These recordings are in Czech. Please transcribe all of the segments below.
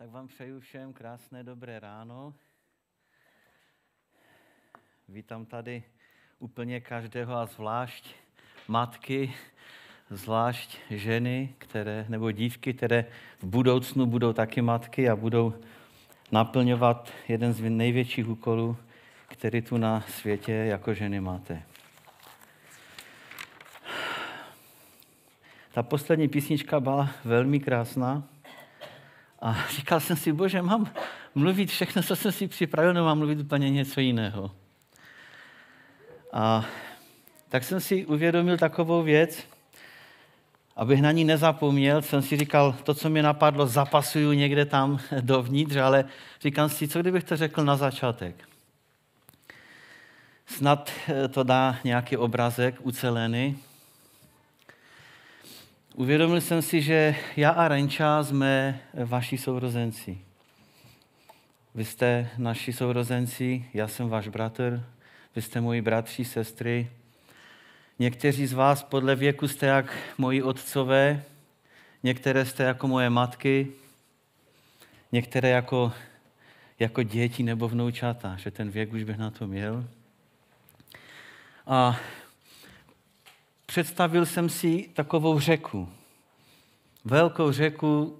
Tak vám přeju všem krásné dobré ráno. Vítám tady úplně každého a zvlášť matky, zvlášť ženy, které, nebo dívky, které v budoucnu budou taky matky a budou naplňovat jeden z největších úkolů, který tu na světě jako ženy máte. Ta poslední písnička byla velmi krásná. A říkal jsem si, bože, mám mluvit všechno, co jsem si připravil, nebo mám mluvit úplně něco jiného. A tak jsem si uvědomil takovou věc, abych na ní nezapomněl, jsem si říkal, to, co mě napadlo, zapasuju někde tam dovnitř, ale říkám si, co kdybych to řekl na začátek. Snad eh, to dá nějaký obrazek ucelený, Uvědomil jsem si, že já a Renča jsme vaši sourozenci. Vy jste naši sourozenci, já jsem váš bratr, vy jste moji bratři, sestry. Někteří z vás podle věku jste jak moji otcové, některé jste jako moje matky, některé jako, jako děti nebo vnoučata, že ten věk už bych na to měl. A představil jsem si takovou řeku. Velkou řeku,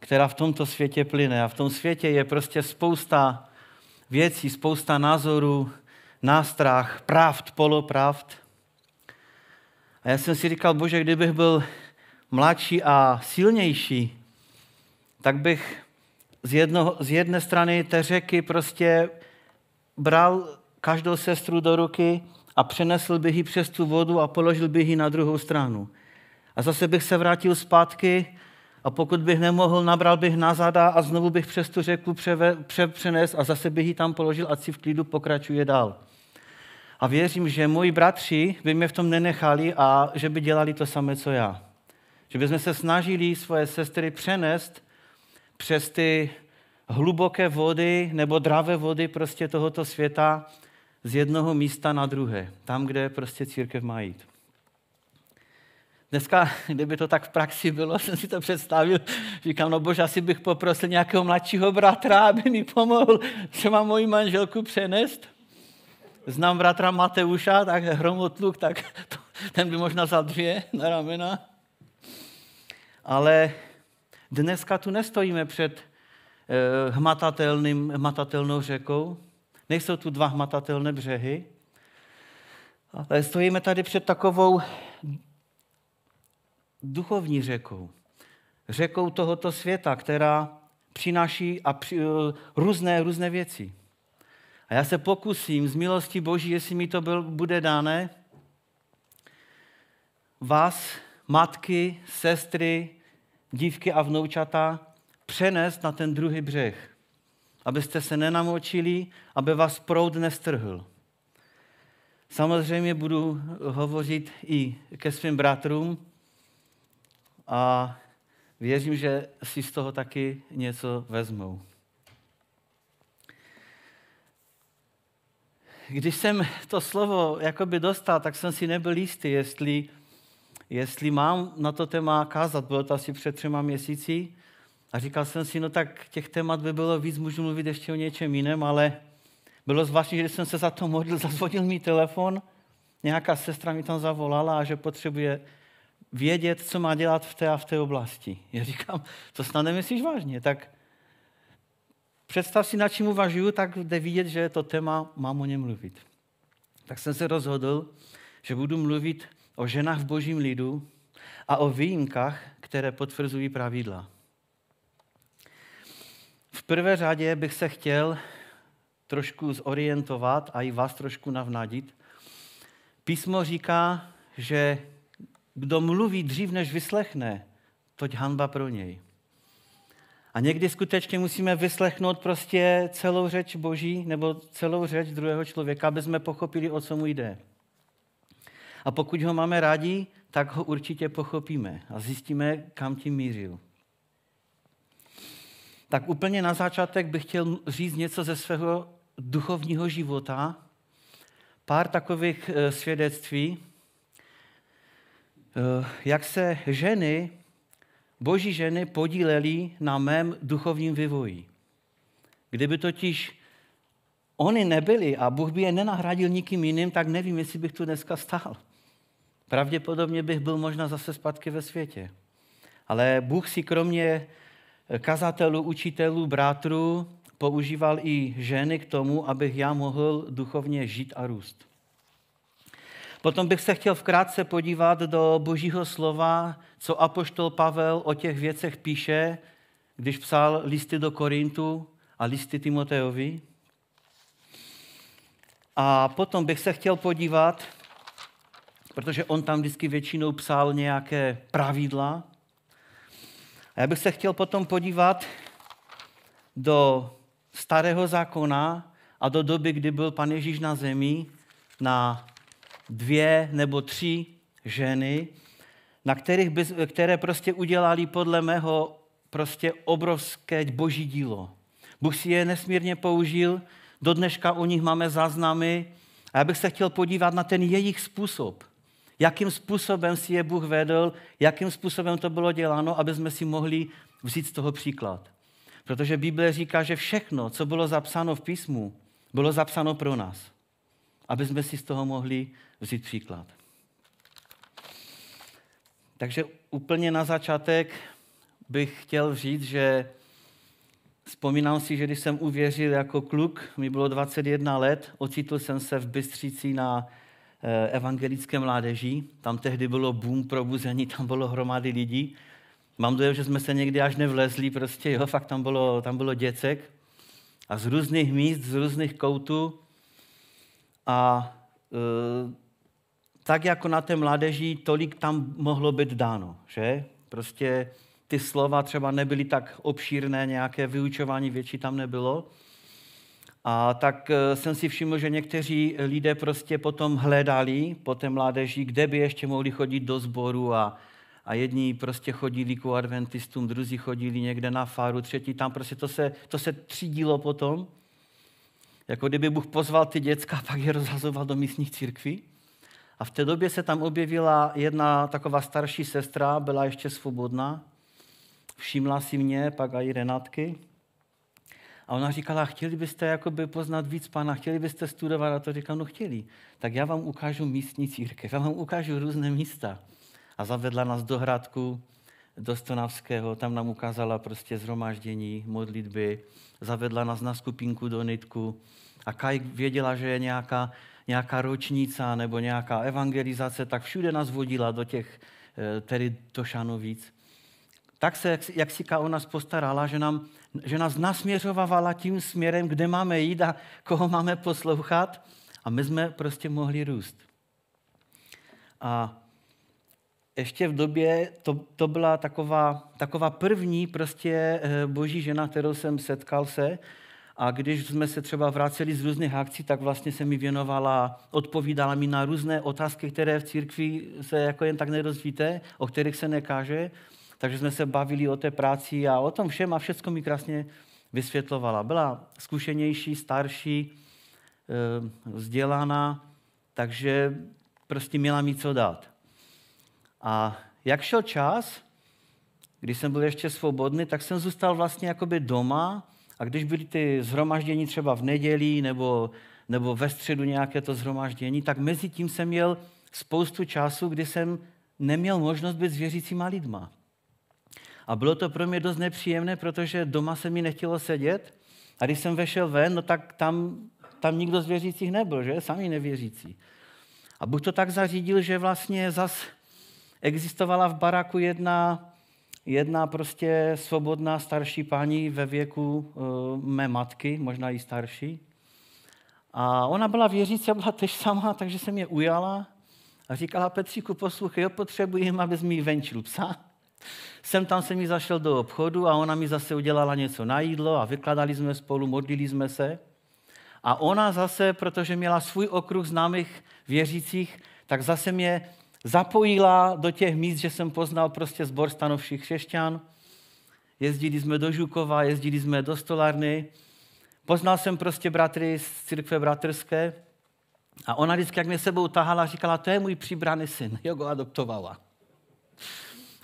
která v tomto světě plyne. A v tom světě je prostě spousta věcí, spousta názorů, nástrah, pravd, polopravd. A já jsem si říkal, bože, kdybych byl mladší a silnější, tak bych z, jedno, z jedné strany té řeky prostě bral každou sestru do ruky a přenesl bych ji přes tu vodu a položil bych ji na druhou stranu. A zase bych se vrátil zpátky a pokud bych nemohl, nabral bych na zada a znovu bych přes tu řeku přenes a zase bych ji tam položil, a si v klidu pokračuje dál. A věřím, že moji bratři by mě v tom nenechali a že by dělali to samé, co já. Že bychom se snažili svoje sestry přenést přes ty hluboké vody nebo dravé vody prostě tohoto světa z jednoho místa na druhé, tam, kde prostě církev má jít. Dneska, kdyby to tak v praxi bylo, jsem si to představil, říkám, no bože, asi bych poprosil nějakého mladšího bratra, aby mi pomohl třeba moji manželku přenést. Znám bratra Mateuša, tak hromotluk, tak to, ten by možná za dvě na ramena. Ale dneska tu nestojíme před eh, hmatatelným, hmatatelnou řekou, Nejsou tu dva hmatatelné břehy, ale stojíme tady před takovou duchovní řekou. Řekou tohoto světa, která přináší a při, eh, různé, různé věci. A já se pokusím z milosti Boží, jestli mi to byl, bude dané, vás, matky, sestry, dívky a vnoučata, přenést na ten druhý břeh abyste se nenamočili, aby vás proud nestrhl. Samozřejmě budu hovořit i ke svým bratrům a věřím, že si z toho taky něco vezmou. Když jsem to slovo jakoby dostal, tak jsem si nebyl jistý, jestli, jestli mám na to téma kázat. Bylo to asi před třema měsíci a říkal jsem si, no tak těch témat by bylo víc, můžu mluvit ještě o něčem jiném, ale bylo zvláštní, že když jsem se za to modlil, zazvonil mi telefon, nějaká sestra mi tam zavolala a že potřebuje vědět, co má dělat v té a v té oblasti. Já říkám, to snad nemyslíš vážně, tak představ si, na čím uvažuju, tak jde vidět, že to téma mám o něm mluvit. Tak jsem se rozhodl, že budu mluvit o ženách v božím lidu a o výjimkách, které potvrzují pravidla. V prvé řadě bych se chtěl trošku zorientovat a i vás trošku navnadit. Písmo říká, že kdo mluví dřív, než vyslechne, toť hanba pro něj. A někdy skutečně musíme vyslechnout prostě celou řeč Boží nebo celou řeč druhého člověka, aby jsme pochopili, o co mu jde. A pokud ho máme rádi, tak ho určitě pochopíme a zjistíme, kam tím mířil tak úplně na začátek bych chtěl říct něco ze svého duchovního života, pár takových eh, svědectví, eh, jak se ženy, boží ženy, podílely na mém duchovním vývoji. Kdyby totiž oni nebyli a Bůh by je nenahradil nikým jiným, tak nevím, jestli bych tu dneska stál. Pravděpodobně bych byl možná zase zpátky ve světě. Ale Bůh si kromě kazatelů, učitelů, bratrů, používal i ženy k tomu, abych já mohl duchovně žít a růst. Potom bych se chtěl vkrátce podívat do božího slova, co apoštol Pavel o těch věcech píše, když psal listy do Korintu a listy Timoteovi. A potom bych se chtěl podívat, protože on tam vždycky většinou psal nějaké pravidla, a já bych se chtěl potom podívat do starého zákona a do doby, kdy byl pan Ježíš na zemi, na dvě nebo tři ženy, na kterých by, které prostě udělali podle mého prostě obrovské boží dílo. Bůh si je nesmírně použil, do dneška o nich máme záznamy a já bych se chtěl podívat na ten jejich způsob – jakým způsobem si je Bůh vedl, jakým způsobem to bylo děláno, aby jsme si mohli vzít z toho příklad. Protože Bible říká, že všechno, co bylo zapsáno v písmu, bylo zapsáno pro nás, aby jsme si z toho mohli vzít příklad. Takže úplně na začátek bych chtěl říct, že vzpomínám si, že když jsem uvěřil jako kluk, mi bylo 21 let, ocitl jsem se v Bystřici na Eh, evangelické mládeží. Tam tehdy bylo boom probuzení, tam bylo hromady lidí. Mám dojem, že jsme se někdy až nevlezli, prostě jo, fakt tam bylo, tam bylo děcek. A z různých míst, z různých koutů. A e, tak jako na té mládeží, tolik tam mohlo být dáno, že? Prostě ty slova třeba nebyly tak obšírné, nějaké vyučování větší tam nebylo, a tak eh, jsem si všiml, že někteří lidé prostě potom hledali po té mládeži, kde by ještě mohli chodit do sboru a, a jedni prostě chodili ku adventistům, druzí chodili někde na fáru, třetí tam, prostě to se, to se třídilo potom. Jako kdyby Bůh pozval ty děcka a pak je rozhazoval do místních církví. A v té době se tam objevila jedna taková starší sestra, byla ještě svobodná, všimla si mě, pak i Renátky, a ona říkala, chtěli byste jakoby poznat víc pana, chtěli byste studovat? A to říkal, no chtěli. Tak já vám ukážu místní církev, já vám ukážu různé místa. A zavedla nás do Hradku, do Stonavského, tam nám ukázala prostě zhromáždění, modlitby, zavedla nás na skupinku do Nitku. A Kaj věděla, že je nějaká, nějaká ročnice nebo nějaká evangelizace, tak všude nás vodila do těch eh, tedy Tošanovic. Tak se, jak, jak o nás postarala, že nám že nás nasměřovala tím směrem, kde máme jít a koho máme poslouchat. A my jsme prostě mohli růst. A ještě v době, to, to byla taková, taková první prostě eh, boží žena, kterou jsem setkal se. A když jsme se třeba vraceli z různých akcí, tak vlastně se mi věnovala, odpovídala mi na různé otázky, které v církvi se jako jen tak nerozvíte, o kterých se nekáže takže jsme se bavili o té práci a o tom všem a všechno mi krásně vysvětlovala. Byla zkušenější, starší, eh, vzdělaná, takže prostě měla mi co dát. A jak šel čas, když jsem byl ještě svobodný, tak jsem zůstal vlastně jakoby doma a když byly ty zhromaždění třeba v neděli nebo, nebo ve středu nějaké to zhromaždění, tak mezi tím jsem měl spoustu času, kdy jsem neměl možnost být s věřícíma lidma. A bylo to pro mě dost nepříjemné, protože doma se mi nechtělo sedět. A když jsem vešel ven, no tak tam, tam nikdo z věřících nebyl, že? Sami nevěřící. A Bůh to tak zařídil, že vlastně zas existovala v baraku jedna, jedna prostě svobodná starší paní ve věku uh, mé matky, možná i starší. A ona byla věřící a byla tež sama, takže jsem mě ujala a říkala Petříku, poslouchej, jo, potřebuji, abys mi venčil psa. Sem tam jsem mi zašel do obchodu a ona mi zase udělala něco na jídlo a vykladali jsme spolu, modlili jsme se. A ona zase, protože měla svůj okruh známých věřících, tak zase mě zapojila do těch míst, že jsem poznal prostě zbor stanovších křesťan. Jezdili jsme do Žukova, jezdili jsme do Stolárny. Poznal jsem prostě bratry z církve bratrské a ona vždycky, jak mě sebou tahala, říkala, to je můj přibraný syn, jo, go adoptovala.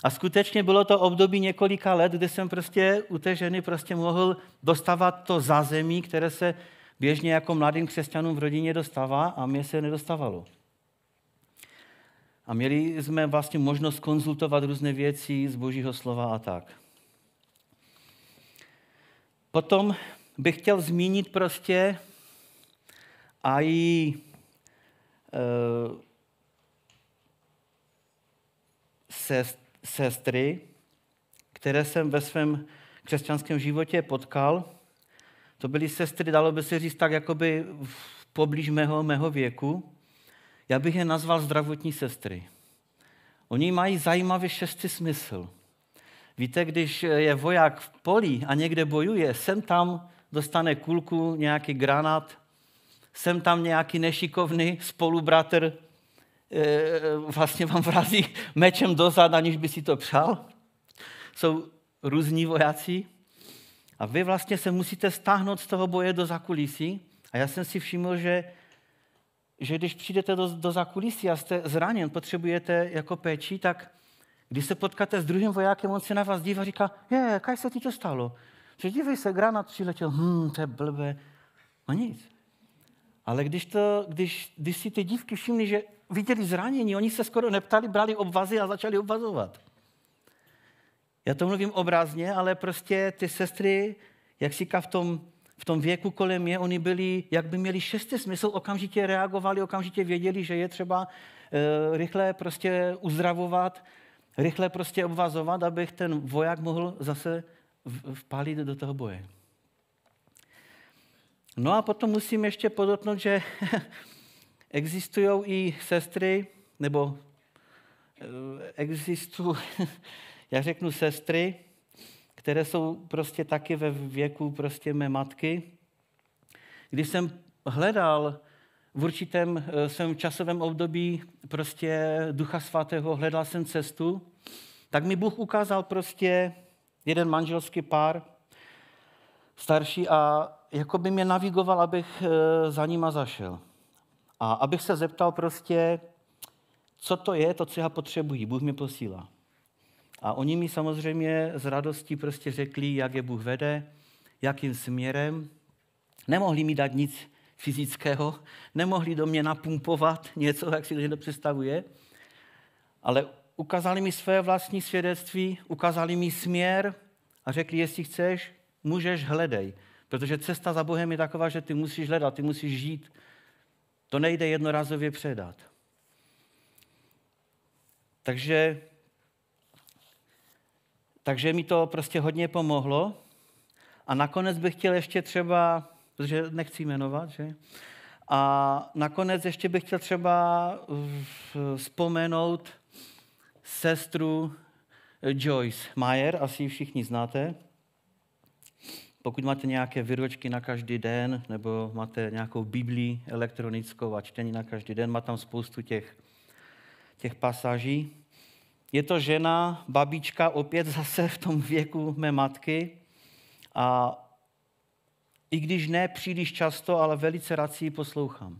A skutečně bylo to období několika let, kdy jsem prostě u té ženy prostě mohl dostávat to zázemí, které se běžně jako mladým křesťanům v rodině dostává a mě se nedostávalo. A měli jsme vlastně možnost konzultovat různé věci z božího slova a tak. Potom bych chtěl zmínit prostě a i e, eh, sest, sestry, které jsem ve svém křesťanském životě potkal. To byly sestry, dalo by se říct tak, jakoby v poblíž mého, mého věku. Já bych je nazval zdravotní sestry. Oni mají zajímavý šestý smysl. Víte, když je voják v poli a někde bojuje, sem tam dostane kulku, nějaký granát, sem tam nějaký nešikovný spolubratr Eh, vlastně vám vrazí mečem do zad, aniž by si to přál. Jsou různí vojáci a vy vlastně se musíte stáhnout z toho boje do zakulisí. A já jsem si všiml, že, že když přijdete do, do zakulisí a jste zraněn, potřebujete jako péči, tak když se potkáte s druhým vojákem, on se na vás dívá a říká, je, kaj se ti to stalo? Že dívej se, granát přiletěl, hm, to je blbe. No nic. Ale když, to, když, když si ty dívky všimly, že viděli zranění, oni se skoro neptali, brali obvazy a začali obvazovat. Já to mluvím obrazně, ale prostě ty sestry, jak říká v tom, v tom věku kolem je, oni byli, jak by měli šestý smysl, okamžitě reagovali, okamžitě věděli, že je třeba e, rychle prostě uzdravovat, rychle prostě obvazovat, abych ten voják mohl zase vpálit do toho boje. No a potom musím ještě podotknout, že existují i sestry, nebo eh, existují, já řeknu sestry, které jsou prostě taky ve věku prostě mé matky. Když jsem hledal v určitém eh, svém časovém období prostě Ducha Svatého, hledal jsem cestu, tak mi Bůh ukázal prostě jeden manželský pár, starší a jako by mě navigoval, abych eh, za nima zašel. A abych se zeptal prostě, co to je, to, co já potřebuji, Bůh mě posílá. A oni mi samozřejmě z radostí prostě řekli, jak je Bůh vede, jakým směrem. Nemohli mi dát nic fyzického, nemohli do mě napumpovat něco, jak si to představuje, ale ukázali mi své vlastní svědectví, ukázali mi směr a řekli, jestli chceš, můžeš, hledej. Protože cesta za Bohem je taková, že ty musíš hledat, ty musíš žít. To nejde jednorázově předat. Takže, takže mi to prostě hodně pomohlo. A nakonec bych chtěl ještě třeba, protože nechci jmenovat, že? A nakonec ještě bych chtěl třeba eh, vzpomenout sestru Joyce Mayer, asi všichni znáte. Pokud máte nějaké výročky na každý den, nebo máte nějakou Biblii elektronickou a čtení na každý den, má tam spoustu těch, těch pasáží. Je to žena, babička, opět zase v tom věku mé matky. A i když ne příliš často, ale velice rád si ji poslouchám.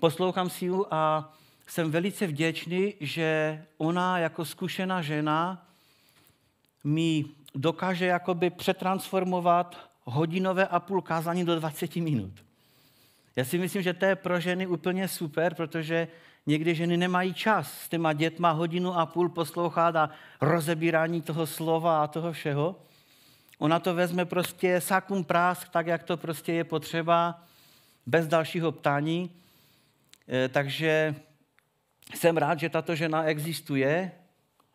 Poslouchám si ji a jsem velice vděčný, že ona jako zkušená žena mi dokáže jakoby přetransformovat hodinové a půl kázání do 20 minut. Já si myslím, že to je pro ženy úplně super, protože někdy ženy nemají čas s těma dětma hodinu a půl poslouchat a rozebírání toho slova a toho všeho. Ona to vezme prostě sakum prásk, tak jak to prostě je potřeba, bez dalšího ptání. E, takže jsem rád, že tato žena existuje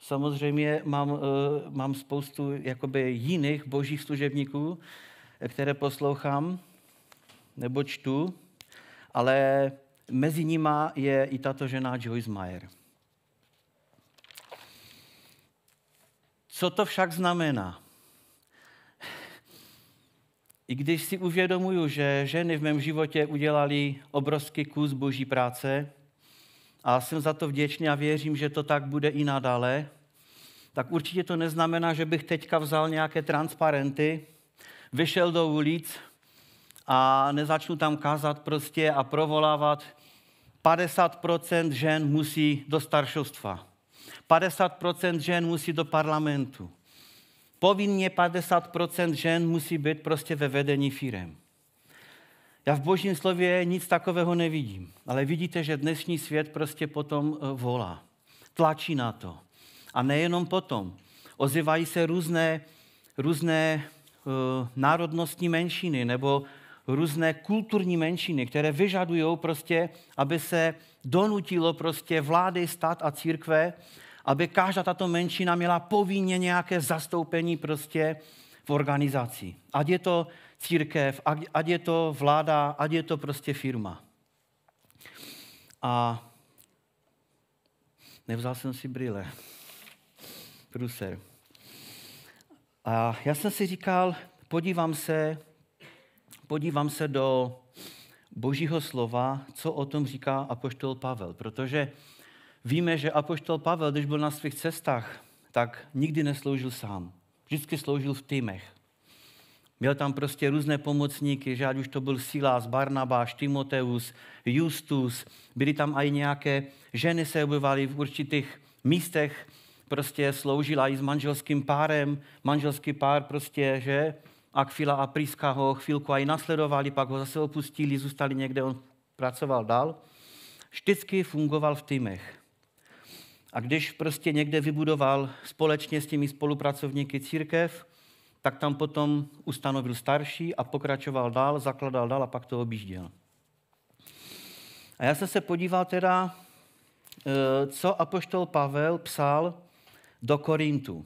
Samozřejmě mám, eh, mám spoustu jakoby jiných božích služebníků, eh, které poslouchám nebo čtu, ale mezi nima je i tato žena Joyce Meyer. Co to však znamená? I když si uvědomuju, že ženy v mém životě udělali obrovský kus boží práce a jsem za to vděčný a věřím, že to tak bude i nadále, tak určitě to neznamená, že bych teďka vzal nějaké transparenty, vyšel do ulic a nezačnu tam kázat prostě a provolávat 50% žen musí do staršovstva. 50% žen musí do parlamentu. Povinně 50% žen musí být prostě ve vedení firem. Já v božím slově nic takového nevidím, ale vidíte, že dnešní svět prostě potom eh, volá. Tlačí na to. A nejenom potom. Ozývají se různé, různé uh, národnostní menšiny nebo různé kulturní menšiny, které vyžadují prostě, aby se donutilo prostě vlády, stát a církve, aby každá tato menšina měla povinně nějaké zastoupení prostě v organizaci. Ať je to církev, ať je to vláda, ať je to prostě firma. A nevzal jsem si brýle průser. A já jsem si říkal, podívám se, podívám se do božího slova, co o tom říká apoštol Pavel, protože víme, že apoštol Pavel, když byl na svých cestách, tak nikdy nesloužil sám. Vždycky sloužil v týmech. Měl tam prostě různé pomocníky, že ať už to byl Silas, Barnabáš, Timoteus, Justus, byly tam i nějaké ženy se objevaly v určitých místech, prostě sloužila i s manželským párem, manželský pár prostě, že Akvila a Priska ho chvilku aj nasledovali, pak ho zase opustili, zůstali někde, on pracoval dál. Vždycky fungoval v týmech. A když prostě někde vybudoval společně s těmi spolupracovníky církev, tak tam potom ustanovil starší a pokračoval dál, zakladal dál a pak to objížděl. A já jsem se podíval teda, eh, co apoštol Pavel psal do Korintu. E,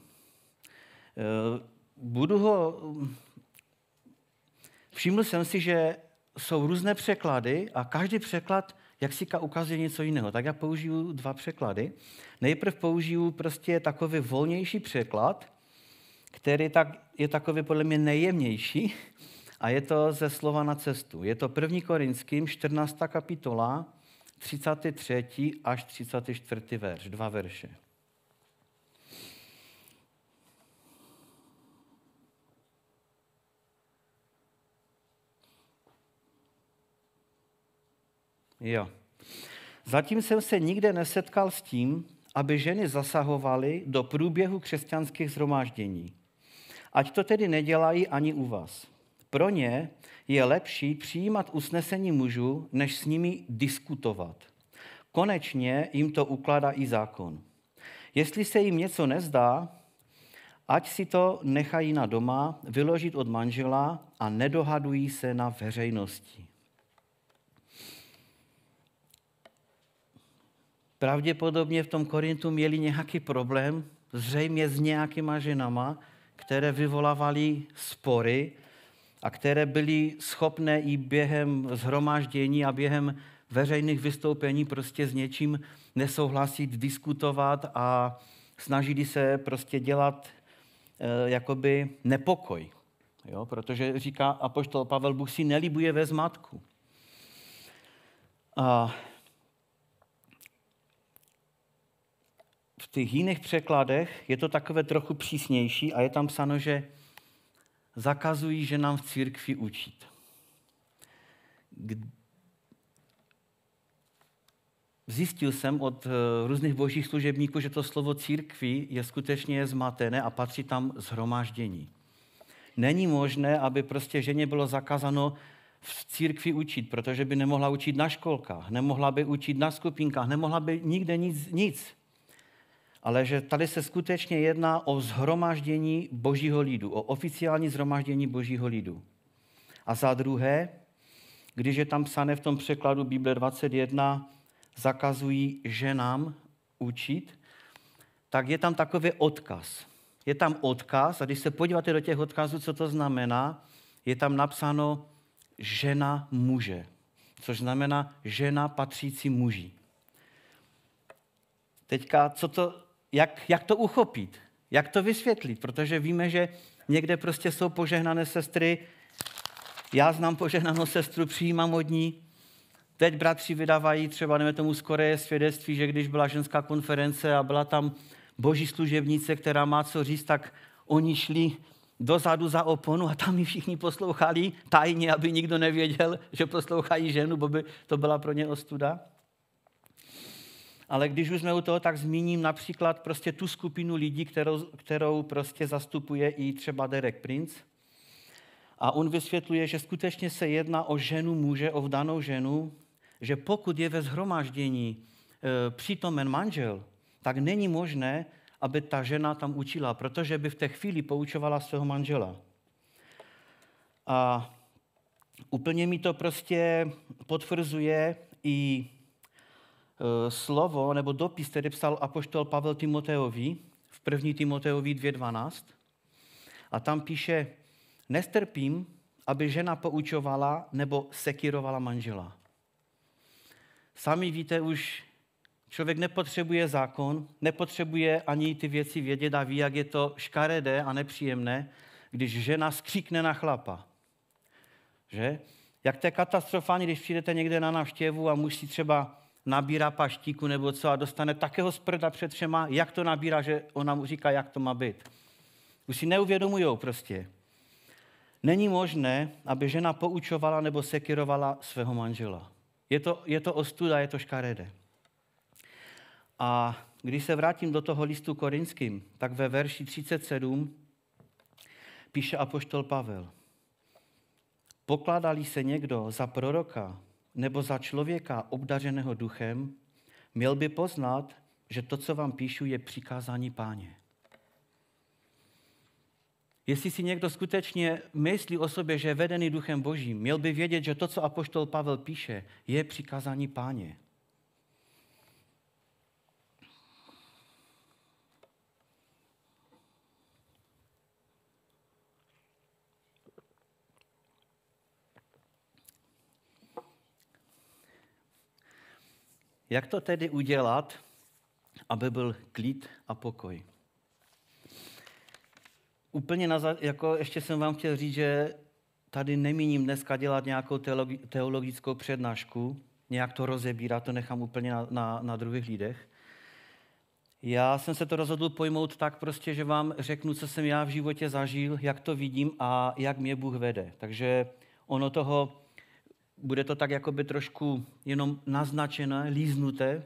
budu ho... Všiml jsem si, že jsou různé překlady a každý překlad jak si ukazuje něco jiného. Tak já použiju dva překlady. Nejprve použiju prostě takový volnější překlad, který tak, je takový podle mě nejjemnější a je to ze slova na cestu. Je to 1. Korinským 14. kapitola 33. až 34. verš, dva verše. Jo. Zatím jsem se nikde nesetkal s tím, aby ženy zasahovaly do průběhu křesťanských zhromáždění. Ať to tedy nedělají ani u vás. Pro ně je lepší přijímat usnesení mužů, než s nimi diskutovat. Konečně jim to ukládá i zákon. Jestli se jim něco nezdá, ať si to nechají na doma vyložit od manžela a nedohadují se na veřejnosti. Pravděpodobně v tom Korintu měli nějaký problém, zřejmě s nějakýma ženama, které vyvolávaly spory a které byly schopné i během zhromáždění a během veřejných vystoupení prostě s něčím nesouhlasit, diskutovat a snažili se prostě dělat e, jakoby nepokoj. Jo? Protože říká apoštol Pavel, Bůh si nelibuje ve zmatku. A v těch jiných překladech je to takové trochu přísnější a je tam psáno, že zakazují, že nám v církvi učit. Zjistil jsem od eh, různých božích služebníků, že to slovo církvi je skutečně zmatené a patří tam zhromáždění. Není možné, aby prostě ženě bylo zakázano v církvi učit, protože by nemohla učit na školkách, nemohla by učit na skupinkách, nemohla by nikde nic, nic ale že tady se skutečně jedná o zhromaždění božího lidu, o oficiální zhromaždění božího lidu. A za druhé, když je tam psané v tom překladu Bible 21, zakazují ženám učit, tak je tam takový odkaz. Je tam odkaz, a když se podíváte do těch odkazů, co to znamená, je tam napsáno žena muže, což znamená žena patřící muži. Teďka, co to jak, jak to uchopit, jak to vysvětlit, protože víme, že někde prostě jsou požehnané sestry, já znám požehnanou sestru, přijímám od ní. Teď bratři vydávají třeba, nevím tomu, z Koreje svědectví, že když byla ženská konference a byla tam boží služebnice, která má co říct, tak oni šli dozadu za oponu a tam ji všichni poslouchali tajně, aby nikdo nevěděl, že poslouchají ženu, bo by to byla pro ně ostuda ale když už jsme u toho, tak zmíním například prostě tu skupinu lidí, kterou, kterou prostě zastupuje i třeba Derek Prince. A on vysvětluje, že skutečně se jedná o ženu muže, o vdanou ženu, že pokud je ve zhromáždění e, přítomen manžel, tak není možné, aby ta žena tam učila, protože by v té chvíli poučovala svého manžela. A úplně mi to prostě potvrzuje i Eh, slovo nebo dopis, který psal apoštol Pavel Timoteovi v 1. Timoteovi 2.12. A tam píše, nestrpím, aby žena poučovala nebo sekirovala manžela. Sami víte už, člověk nepotřebuje zákon, nepotřebuje ani ty věci vědět a ví, jak je to škaredé a nepříjemné, když žena skříkne na chlapa. Že? Jak to je katastrofální, když přijdete někde na návštěvu a muž si třeba nabírá paštíku nebo co a dostane takého sprda před všema, jak to nabírá, že ona mu říká, jak to má být. Už si neuvědomujou prostě. Není možné, aby žena poučovala nebo sekirovala svého manžela. Je to, je to ostuda, je to škaredé. A když se vrátím do toho listu korinským, tak ve verši 37 píše apoštol Pavel. Pokládali se někdo za proroka, nebo za člověka obdařeného duchem, měl by poznat, že to, co vám píšu, je přikázání páně. Jestli si někdo skutečně myslí o sobě, že je vedený duchem božím, měl by vědět, že to, co apoštol Pavel píše, je přikázání páně. Jak to tedy udělat, aby byl klid a pokoj? Úplně na, jako ještě jsem vám chtěl říct, že tady nemíním dneska dělat nějakou teologickou přednášku, nějak to rozebírat, to nechám úplně na, na, na druhých lidech. Já jsem se to rozhodl pojmout tak prostě, že vám řeknu, co jsem já v životě zažil, jak to vidím a jak mě Bůh vede. Takže ono toho bude to tak jakoby trošku jenom naznačené, líznuté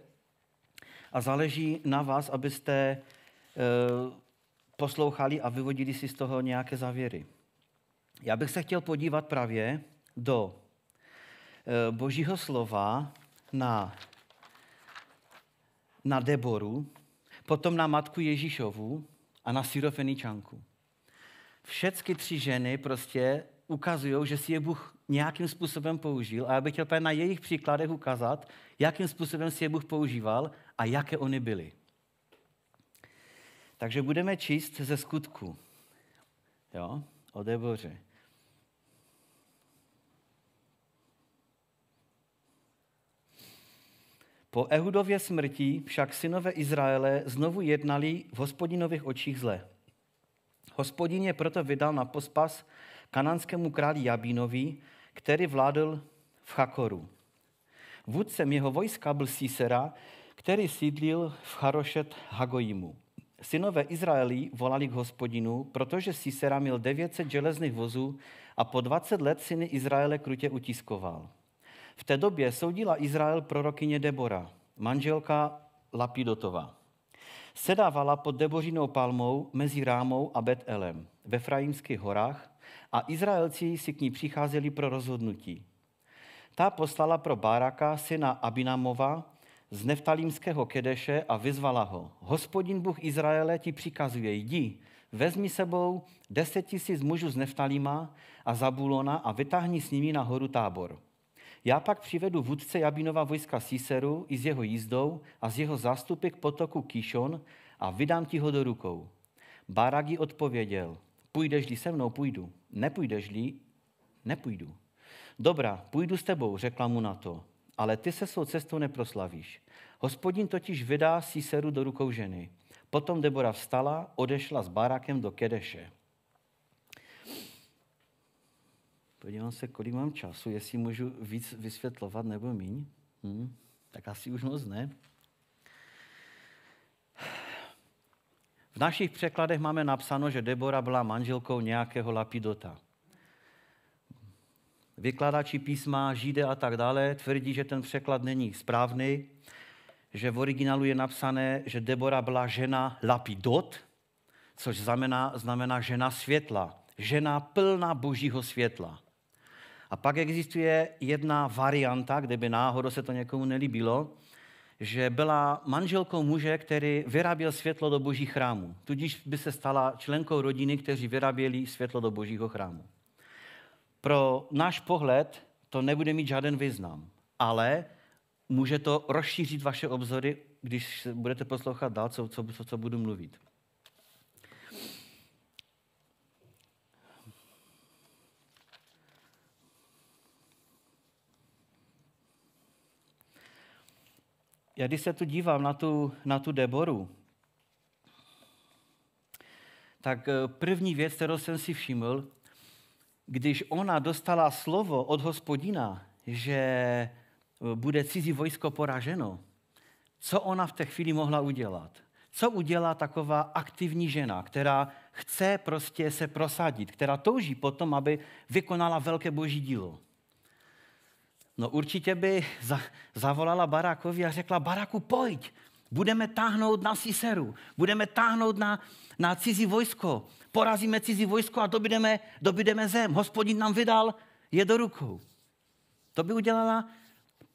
a záleží na vás, abyste eh, poslouchali a vyvodili si z toho nějaké závěry. Já bych se chtěl podívat právě do eh, božího slova na, na Deboru, potom na matku Ježíšovu a na syrofeničanku. Všecky tři ženy prostě ukazují, že si je Bůh nějakým způsobem použil a já bych chtěl na jejich příkladech ukázat, jakým způsobem si je Bůh používal a jaké oni byli. Takže budeme číst ze skutku. Jo? O Deboře. Po Ehudově smrti však synové Izraele znovu jednali v hospodinových očích zle. Hospodin je proto vydal na pospas kananskému králi Jabínovi, který vládl v Chakoru. Vůdcem jeho vojska byl Sisera, který sídlil v Charošet Hagojimu. Synové Izraeli volali k hospodinu, protože Sisera měl 900 železných vozů a po 20 let syny Izraele krutě utiskoval. V té době soudila Izrael prorokyně Debora, manželka Lapidotova. Sedávala pod Debořinou palmou mezi Rámou a Betelem ve Frajímských horách a Izraelci si k ní přicházeli pro rozhodnutí. Ta poslala pro Baraka, syna Abinamova, z neftalímského Kedeše a vyzvala ho. Hospodin Bůh Izraele ti přikazuje, jdi, vezmi sebou deset tisíc mužů z Neftalíma a Zabulona a vytáhni s nimi na horu tábor. Já pak přivedu vůdce Jabinova vojska Siseru i s jeho jízdou a z jeho zástupy k potoku Kishon a vydám ti ho do rukou. Baragi odpověděl, Půjdeš-li se mnou, půjdu. Nepůjdeš-li, nepůjdu. Dobrá, půjdu s tebou, řekla mu na to, ale ty se svou cestou neproslavíš. Hospodin totiž vydá Síseru do rukou ženy. Potom Debora vstala, odešla s Barákem do Kedeše. Podívám se, kolik mám času, jestli můžu víc vysvětlovat nebo míň. Hm? Tak asi už moc ne. V našich překladech máme napsáno, že Debora byla manželkou nějakého Lapidota. Vykladači písma, židé a tak dále tvrdí, že ten překlad není správný, že v originálu je napsané, že Debora byla žena Lapidot, což znamená, znamená žena světla, žena plná božího světla. A pak existuje jedna varianta, kde by náhodou se to někomu nelíbilo, že byla manželkou muže, který vyráběl světlo do božích chrámů. Tudíž by se stala členkou rodiny, kteří vyráběli světlo do božího chrámu. Pro náš pohled to nebude mít žádný význam, ale může to rozšířit vaše obzory, když budete poslouchat dál, co, co, co, co budu mluvit. já když se tu dívám na tu, na tu Deboru, tak eh, první věc, kterou jsem si všiml, když ona dostala slovo od hospodina, že eh, bude cizí vojsko poraženo, co ona v té chvíli mohla udělat? Co udělá taková aktivní žena, která chce prostě se prosadit, která touží potom, aby vykonala velké boží dílo? No určitě by za, zavolala Barakovi a řekla, Baraku, pojď, budeme táhnout na Siseru, budeme táhnout na, na cizí vojsko, porazíme cizí vojsko a dobydeme, dobydeme zem. Hospodin nám vydal, je do rukou. To by udělala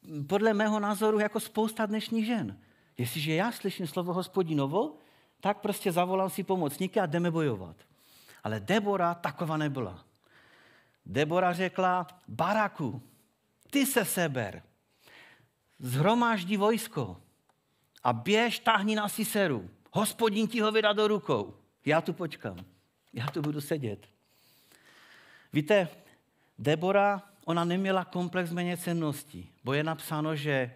mm, podle mého názoru jako spousta dnešních žen. Jestliže já slyším slovo hospodinovo, tak prostě zavolám si pomocníky a jdeme bojovat. Ale Debora taková nebyla. Debora řekla, Baraku, ty se seber, zhromáždi vojsko a běž, táhni na Siseru. Hospodin ti ho vydá do rukou. Já tu počkám. Já tu budu sedět. Víte, Debora, ona neměla komplex méněcennosti, bo je napsáno, že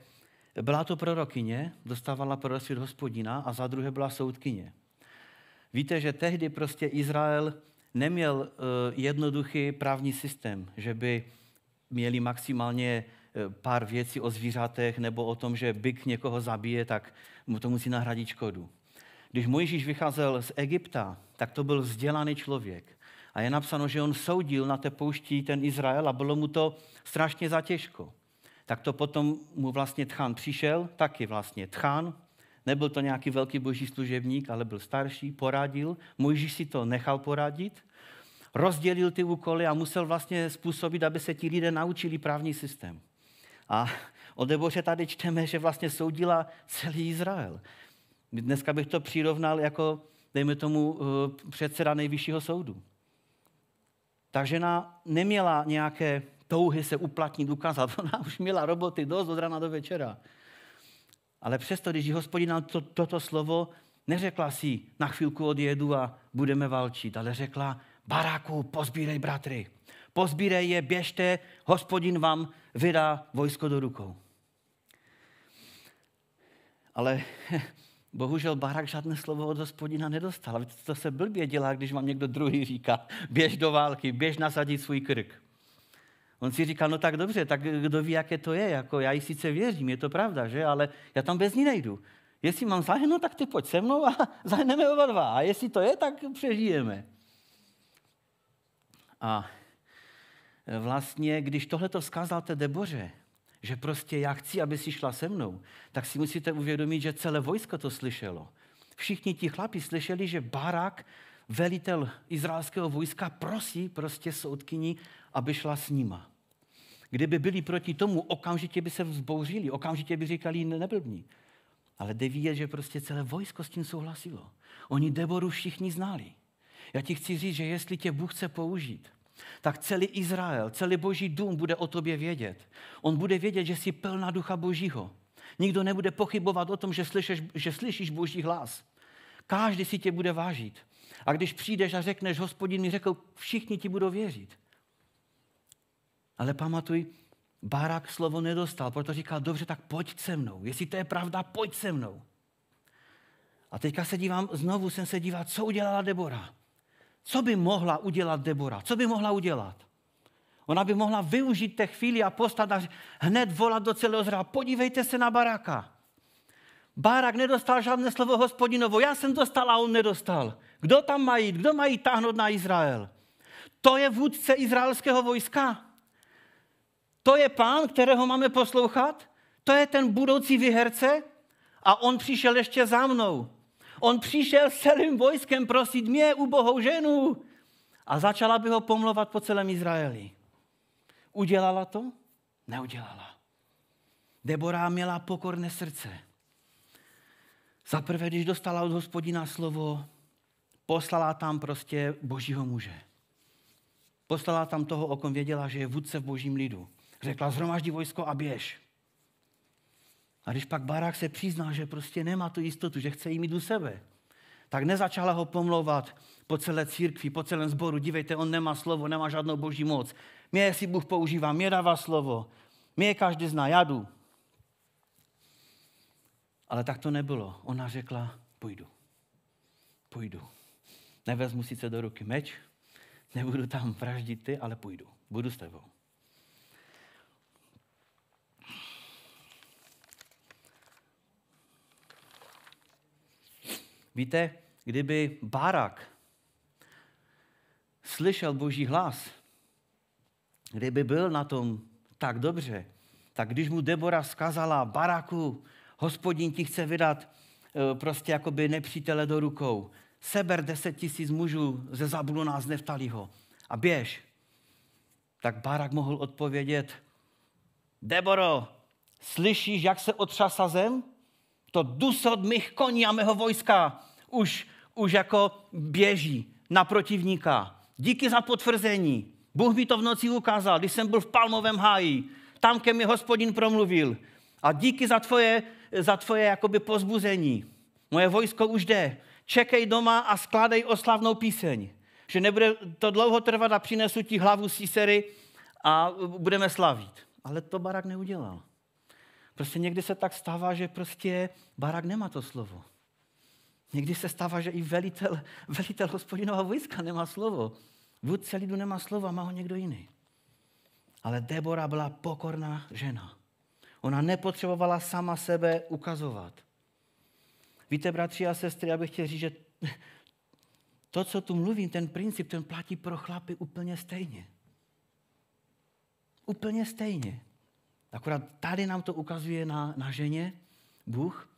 byla to prorokyně, dostávala proroctví od hospodina a za druhé byla soudkyně. Víte, že tehdy prostě Izrael neměl uh, jednoduchý právní systém, že by měli maximálně e, pár věcí o zvířatech nebo o tom, že byk někoho zabije, tak mu to musí nahradit škodu. Když Mojžíš vycházel z Egypta, tak to byl vzdělaný člověk. A je napsáno, že on soudil na té poušti ten Izrael a bylo mu to strašně zatěžko. Tak to potom mu vlastně Tchán přišel, taky vlastně Tchán, nebyl to nějaký velký boží služebník, ale byl starší, poradil. Mojžíš si to nechal poradit rozdělil ty úkoly a musel vlastně způsobit, aby se ti lidé naučili právní systém. A o Deboře tady čteme, že vlastně soudila celý Izrael. Dneska bych to přirovnal jako, dejme tomu, eh, předseda nejvyššího soudu. Ta žena neměla nějaké touhy se uplatnit, ukázat. Ona už měla roboty dost od rána do večera. Ale přesto, když hospodina to, toto slovo neřekla si, na chvilku odjedu a budeme valčit, ale řekla, baráků, pozbírej bratry. Pozbírej je, běžte, hospodin vám vydá vojsko do rukou. Ale bohužel barák žádné slovo od hospodina nedostal. Víte, to se blbě dělá, když vám někdo druhý říká, běž do války, běž nasadit svůj krk. On si říkal, no tak dobře, tak kdo ví, jaké to je, jako já jí sice věřím, je to pravda, že, ale já tam bez ní nejdu. Jestli mám zahnout, tak ty pojď se mnou a zahneme oba dva. A jestli to je, tak přežijeme. A e, vlastně, když tohle to vzkázal té Deboře, že prostě já chci, aby si šla se mnou, tak si musíte uvědomit, že celé vojsko to slyšelo. Všichni ti chlapi slyšeli, že Barak, velitel izraelského vojska, prosí prostě soudkyni, aby šla s nima. Kdyby byli proti tomu, okamžitě by se vzbouřili, okamžitě by říkali neblbní. Ale jde vidět, že prostě celé vojsko s tím souhlasilo. Oni Deboru všichni znali. Já ti chci říct, že jestli tě Bůh chce použít, tak celý Izrael, celý boží dům bude o tobě vědět. On bude vědět, že jsi plná ducha božího. Nikdo nebude pochybovat o tom, že, slyšeš, že slyšíš boží hlas. Každý si tě bude vážit. A když přijdeš a řekneš, hospodin mi řekl, všichni ti budou věřit. Ale pamatuj, Barak slovo nedostal, proto říkal, dobře, tak pojď se mnou. Jestli to je pravda, pojď se mnou. A teďka se dívám, znovu jsem se díval, co udělala Debora. Co by mohla udělat Debora? Co by mohla udělat? Ona by mohla využít té chvíli a postat a hned volat do celého zra. Podívejte se na Baraka. Barak nedostal žádné slovo hospodinovo. Já jsem dostal a on nedostal. Kdo tam má jít? Kdo má jít táhnout na Izrael? To je vůdce izraelského vojska. To je pán, kterého máme poslouchat. To je ten budoucí vyherce a on přišel ještě za mnou. On přišel s celým vojskem prosit mě, ubohou ženu. A začala by ho pomlovat po celém Izraeli. Udělala to? Neudělala. Debora měla pokorné srdce. Za prvé, když dostala od hospodina slovo, poslala tam prostě božího muže. Poslala tam toho, o kom věděla, že je vůdce v božím lidu. Řekla, zhromaždi vojsko a běž. A když pak barák se přizná, že prostě nemá tu jistotu, že chce jí mít u sebe, tak nezačala ho pomlouvat po celé církvi, po celém sboru. Dívejte, on nemá slovo, nemá žádnou boží moc. Mě si Bůh používá, mě dává slovo. Mě každý zná, já jdu. Ale tak to nebylo. Ona řekla, půjdu. Půjdu. Nevezmu sice do ruky meč, nebudu tam vraždit ty, ale půjdu. Budu s tebou. Víte, kdyby Barak slyšel boží hlas, kdyby byl na tom tak dobře, tak když mu Debora skázala Baraku, hospodin ti chce vydat eh, prostě jakoby nepřítele do rukou, seber deset tisíc mužů ze Zabulona nás Neftalího a běž. Tak Barak mohl odpovědět, Deboro, slyšíš, jak se otřasa zem? to dusot mých koní a mého vojska už, už jako běží na protivníka. Díky za potvrzení. Bůh mi to v noci ukázal, když jsem byl v palmovém háji. Tam ke mi hospodin promluvil. A díky za tvoje, za tvoje jakoby pozbuzení. Moje vojsko už jde. Čekej doma a skládej oslavnou píseň. Že nebude to dlouho trvat a přinesu ti hlavu sísery a budeme slavit. Ale to Barak neudělal. Prostě někdy se tak stává, že prostě barák nemá to slovo. Někdy se stává, že i velitel, velitel hospodinova vojska nemá slovo. Vůdce lidu nemá slovo a má ho někdo jiný. Ale Debora byla pokorná žena. Ona nepotřebovala sama sebe ukazovat. Víte, bratři a sestry, já bych chtěl říct, že to, co tu mluvím, ten princip, ten platí pro chlapy úplně stejně. Úplně stejně. Akorát tady nám to ukazuje na, na ženě Bůh,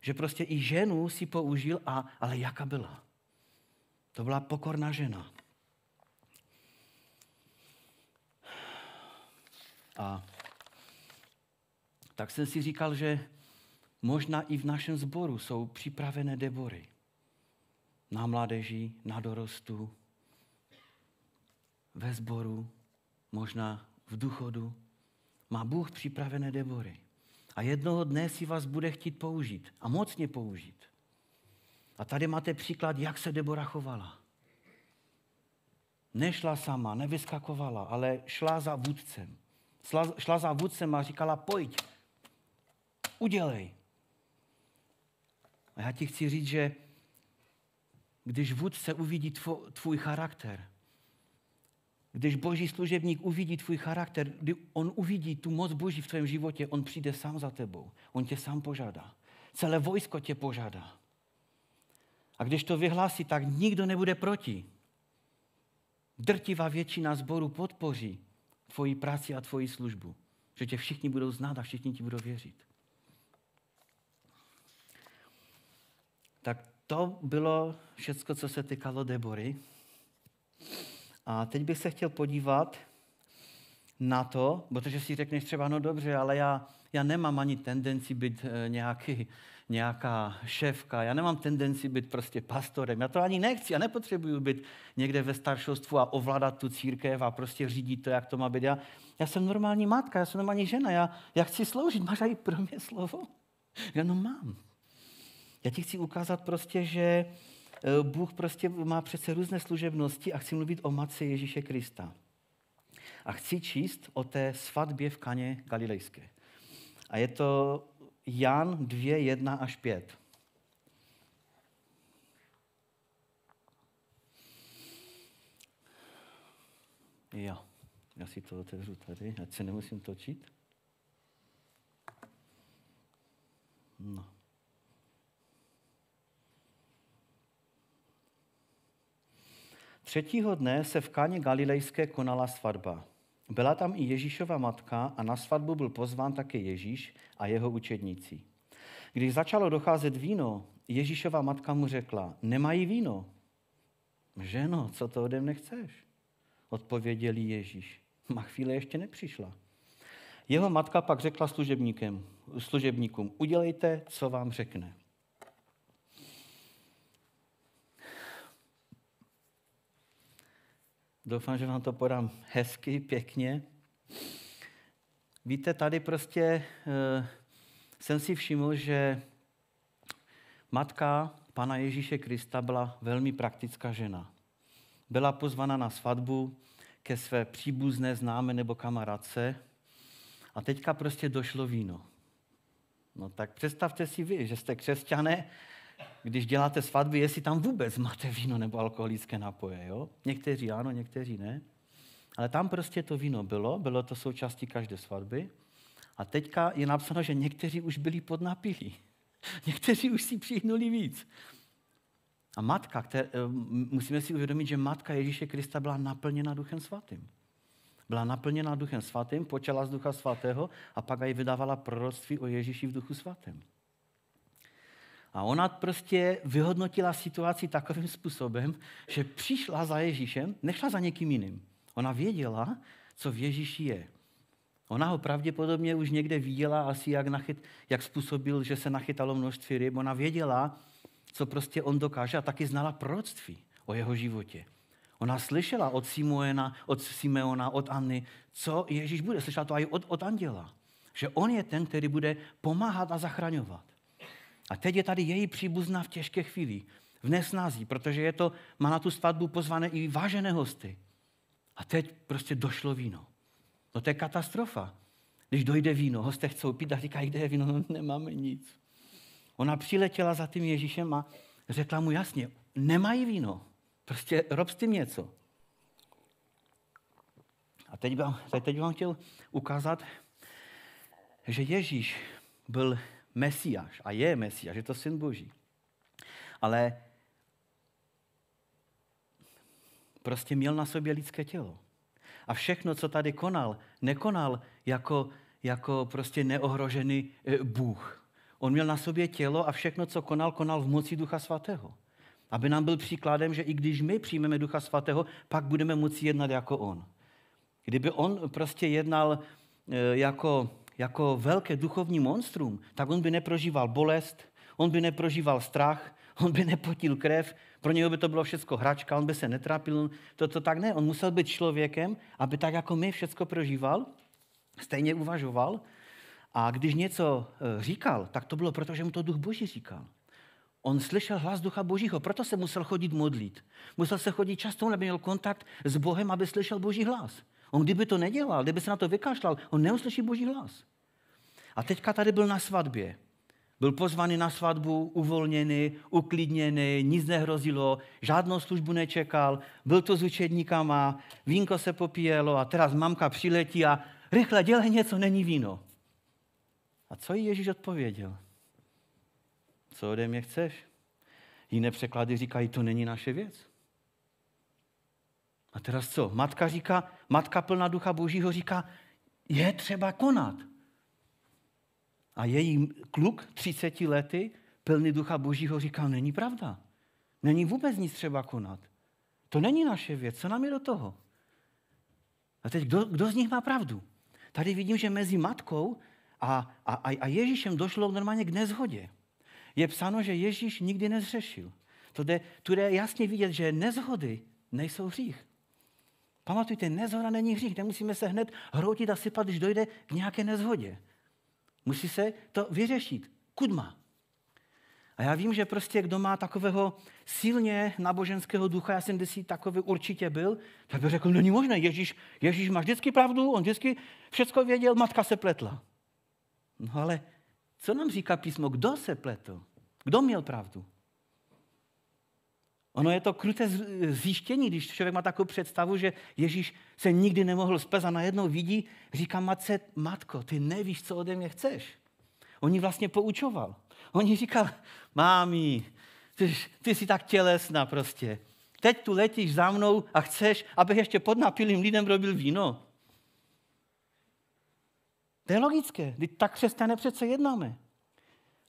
že prostě i ženu si použil, a, ale jaká byla? To byla pokorná žena. A tak jsem si říkal, že možná i v našem sboru jsou připravené debory. Na mládeži, na dorostu, ve sboru, možná v důchodu má Bůh připravené Debory. A jednoho dne si vás bude chtít použít. A mocně použít. A tady máte příklad, jak se Debora chovala. Nešla sama, nevyskakovala, ale šla za vůdcem. Šla, šla za vůdcem a říkala, pojď, udělej. A já ti chci říct, že když vůdce uvidí tvo, tvůj charakter, když boží služebník uvidí tvůj charakter, kdy on uvidí tu moc boží v tvém životě, on přijde sám za tebou. On tě sám požádá. Celé vojsko tě požádá. A když to vyhlásí, tak nikdo nebude proti. Drtivá většina sboru podpoří tvoji práci a tvoji službu. Že tě všichni budou znát a všichni ti budou věřit. Tak to bylo všecko, co se týkalo Debory. A teď bych se chtěl podívat na to, protože si řekneš třeba, no dobře, ale já, já nemám ani tendenci být eh, nějaký, nějaká šéfka, já nemám tendenci být prostě pastorem, já to ani nechci, já nepotřebuju být někde ve staršostvu a ovládat tu církev a prostě řídit to, jak to má být. Já, já jsem normální matka, já jsem normální žena, já, já chci sloužit, máš i pro mě slovo? Já no mám. Já ti chci ukázat prostě, že, Eh, Bůh prostě má přece různé služebnosti a chci mluvit o matce Ježíše Krista. A chci číst o té svatbě v Kaně Galilejské. A je to Jan 2, 1 až 5. Jo, já si to otevřu tady, ať se nemusím točit. No. Třetího dne se v Káně Galilejské konala svatba. Byla tam i Ježíšova matka a na svatbu byl pozván také Ježíš a jeho učedníci. Když začalo docházet víno, Ježíšova matka mu řekla, nemají víno. Ženo, co to ode mne chceš? Odpověděl Ježíš. Ma chvíle ještě nepřišla. Jeho matka pak řekla služebníkům, udělejte, co vám řekne. Doufám, že vám to podám hezky, pěkně. Víte, tady prostě e, jsem si všiml, že matka pana Ježíše Krista byla velmi praktická žena. Byla pozvaná na svatbu ke své příbuzné známe nebo kamarádce a teďka prostě došlo víno. No tak představte si vy, že jste křesťané když děláte svatby, jestli tam vůbec máte víno nebo alkoholické nápoje. Jo? Někteří ano, někteří ne. Ale tam prostě to víno bylo, bylo to součástí každé svatby. A teďka je napsáno, že někteří už byli napilí. Někteří už si přihnuli víc. A matka, které, eh, musíme si uvědomit, že matka Ježíše Krista byla naplněna Duchem Svatým. Byla naplněna Duchem Svatým, počala z Ducha Svatého a pak aj vydávala proroctví o Ježíši v Duchu Svatém. A ona prostě vyhodnotila situaci takovým způsobem, že přišla za Ježíšem, nešla za někým jiným. Ona věděla, co v Ježíši je. Ona ho pravděpodobně už někde viděla asi, jak, nachyt, jak způsobil, že se nachytalo množství ryb. Ona věděla, co prostě on dokáže a taky znala proroctví o jeho životě. Ona slyšela od Simona, od, Simeona, od Anny, co Ježíš bude. Slyšela to i od, od anděla, že on je ten, který bude pomáhat a zachraňovat. A teď je tady její příbuzná v těžké chvíli, v nesnází, protože je to, má na tu svatbu pozvané i vážené hosty. A teď prostě došlo víno. No to je katastrofa. Když dojde víno, hosté chcou pít a říkají, kde je víno, no nemáme nic. Ona přiletěla za tím Ježíšem a řekla mu jasně, nemají víno, prostě rob s tím něco. A teď vám, teď vám chtěl ukázat, že Ježíš byl Mesiáš a je Mesiáš, je to syn Boží. Ale prostě měl na sobě lidské tělo. A všechno, co tady konal, nekonal jako, jako prostě neohrožený eh, Bůh. On měl na sobě tělo a všechno, co konal, konal v moci Ducha Svatého. Aby nám byl příkladem, že i když my přijmeme Ducha Svatého, pak budeme moci jednat jako On. Kdyby On prostě jednal eh, jako jako velké duchovní monstrum, tak on by neprožíval bolest, on by neprožíval strach, on by nepotil krev, pro něho by to bylo všechno hračka, on by se netrápil, to, to tak ne, on musel být člověkem, aby tak jako my všechno prožíval, stejně uvažoval a když něco eh, říkal, tak to bylo proto, že mu to duch boží říkal. On slyšel hlas Ducha Božího, proto se musel chodit modlit. Musel se chodit často, aby měl kontakt s Bohem, aby slyšel Boží hlas. On kdyby to nedělal, kdyby se na to vykašlal, on neuslyší Boží hlas. A teďka tady byl na svatbě. Byl pozvaný na svatbu, uvolněný, uklidněný, nic nehrozilo, žádnou službu nečekal, byl to s učedníkama, vínko se popíjelo a teraz mamka přiletí a rychle dělej něco, není víno. A co jí Ježíš odpověděl? Co ode mě chceš? Jiné překlady říkají, to není naše věc. A teraz co? Matka říká, matka plná ducha božího říká, je třeba konat. A její kluk 30 lety, plný ducha božího, říkal, není pravda. Není vůbec nic třeba konat. To není naše věc, co nám je do toho? A teď kdo, kdo z nich má pravdu? Tady vidím, že mezi matkou a, a, a Ježíšem došlo normálně k nezhodě. Je psáno, že Ježíš nikdy nezřešil. To jde, tu jde jasně vidět, že nezhody nejsou hřích. Pamatujte, nezhoda není hřích, nemusíme se hned hroutit a sypat, když dojde k nějaké nezhodě. Musí se to vyřešit. Kudma. A já vím, že prostě kdo má takového silně náboženského ducha, já jsem si takový určitě byl, tak by řekl, no, není možné, Ježíš, Ježíš má vždycky pravdu, on vždycky všechno věděl, matka se pletla. No ale co nám říká písmo, kdo se pletl? Kdo měl pravdu? Ono je to kruté zjištění, když člověk má takovou představu, že Ježíš se nikdy nemohl spes a najednou vidí, říká matce, matko, ty nevíš, co ode mě chceš. Oni vlastně poučoval. On ji říkal, mámi, ty, ty jsi tak tělesná prostě. Teď tu letíš za mnou a chceš, abych ještě pod napilým lidem robil víno. To je logické, tak křesťané přece jednáme.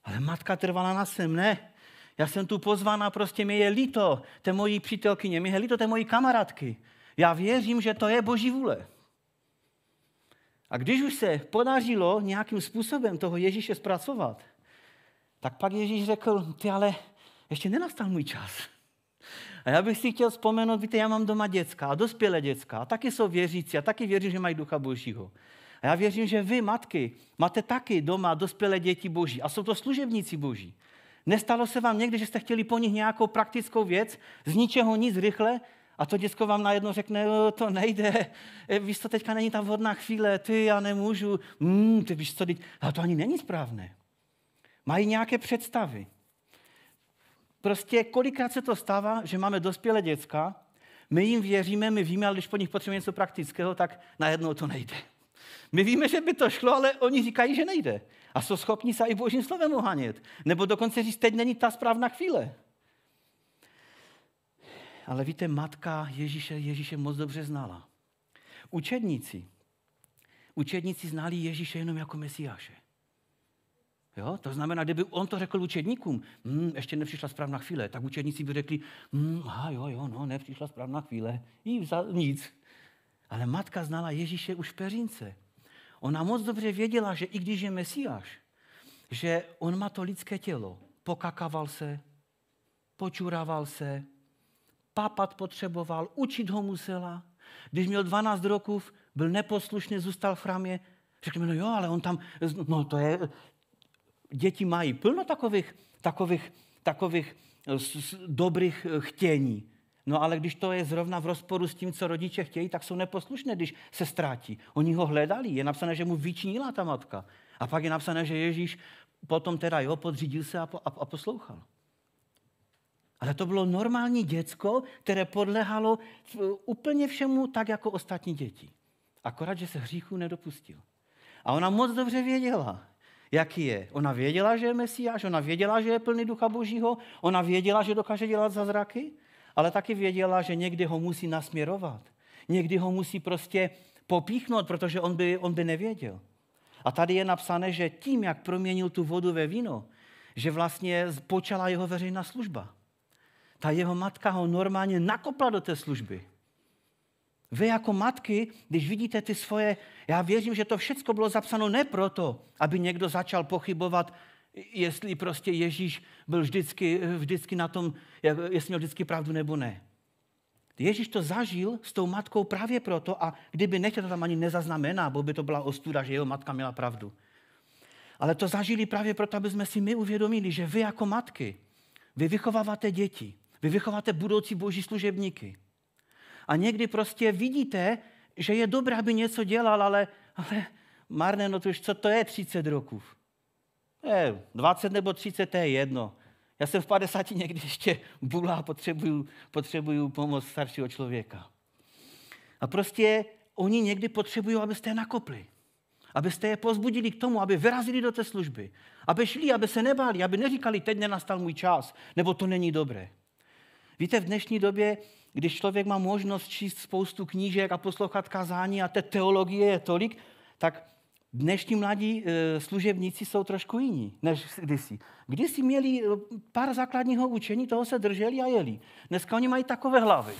Ale matka trvala na sem, ne. Já jsem tu pozvaná, prostě mi je líto té mojí přítelkyně, mi je líto té mojí kamarádky. Já věřím, že to je boží vůle. A když už se podařilo nějakým způsobem toho Ježíše zpracovat, tak pak Ježíš řekl, ty ale ještě nenastal můj čas. A já bych si chtěl vzpomenout, víte, já mám doma děcka a dospělé děcka a taky jsou věřící a taky věřím, že mají ducha božího. A já věřím, že vy, matky, máte taky doma dospělé děti boží a jsou to služebníci boží. Nestalo se vám někdy, že jste chtěli po nich nějakou praktickou věc, z ničeho nic rychle, a to děcko vám najednou řekne, to nejde, e, víš co, teďka není ta vhodná chvíle, ty, já nemůžu, mm, ty víš co, ale to ani není správné. Mají nějaké představy. Prostě kolikrát se to stává, že máme dospělé děcka, my jim věříme, my víme, ale když po nich potřebujeme něco praktického, tak najednou to nejde. My víme, že by to šlo, ale oni říkají, že nejde. A jsou schopni se i božím slovem ohánět. Nebo dokonce říct, teď není ta správná chvíle. Ale víte, matka Ježíše, Ježíše moc dobře znala. Učedníci, učedníci znali Ježíše jenom jako mesiáše. Jo? To znamená, kdyby on to řekl učedníkům, mm, ještě nepřišla správná chvíle, tak učedníci by řekli, mm, aha, jo, jo, no, nepřišla správná chvíle, I za, nic. Ale matka znala Ježíše už v peřince. Ona moc dobře věděla, že i když je Mesiáš, že on má to lidské tělo. Pokakaval se, počurával se, papat potřeboval, učit ho musela. Když měl 12 roků, byl neposlušný, zůstal v chrámě. mi, no jo, ale on tam, no to je, děti mají plno takových, takových, takových dobrých eh, chtění. No ale když to je zrovna v rozporu s tím, co rodiče chtějí, tak jsou neposlušné, když se ztrátí. Oni ho hledali, je napsané, že mu vyčinila ta matka. A pak je napsané, že Ježíš potom teda jo, podřídil se a, po, a, a poslouchal. Ale to bylo normální děcko, které podlehalo eh, úplně všemu tak jako ostatní děti. Akorát, že se hříchu nedopustil. A ona moc dobře věděla, jaký je. Ona věděla, že je Mesiáš, ona věděla, že je plný Ducha Božího, ona věděla, že dokáže dělat zázraky, ale taky věděla, že někdy ho musí nasměrovat. Někdy ho musí prostě popíchnout, protože on by, on by nevěděl. A tady je napsané, že tím, jak proměnil tu vodu ve víno, že vlastně počala jeho veřejná služba. Ta jeho matka ho normálně nakopla do té služby. Vy jako matky, když vidíte ty svoje, já věřím, že to všechno bylo zapsáno ne proto, aby někdo začal pochybovat jestli prostě Ježíš byl vždycky, vždycky na tom, jestli měl vždycky pravdu nebo ne. Ježíš to zažil s tou matkou právě proto a kdyby nechtěl, to tam ani nezaznamená, bo by to byla ostuda, že jeho matka měla pravdu. Ale to zažili právě proto, aby jsme si my uvědomili, že vy jako matky, vy vychováváte děti, vy vychováte budoucí boží služebníky. A někdy prostě vidíte, že je dobré, aby něco dělal, ale, ale marné, no to už co to je 30 roků je, 20 nebo 30, to je jedno. Já jsem v 50 někdy ještě bula a potřebuju, potřebuju pomoc staršího člověka. A prostě oni někdy potřebují, abyste je nakopli. Abyste je pozbudili k tomu, aby vyrazili do té služby. Aby šli, aby se nebáli, aby neříkali, teď nenastal můj čas, nebo to není dobré. Víte, v dnešní době, když člověk má možnost číst spoustu knížek a poslouchat kazání a té teologie je tolik, tak Dnešní mladí eh, služebníci jsou trošku jiní než kdysi. Kdysi měli eh, pár základního učení, toho se drželi a jeli. Dneska oni mají takové hlavy.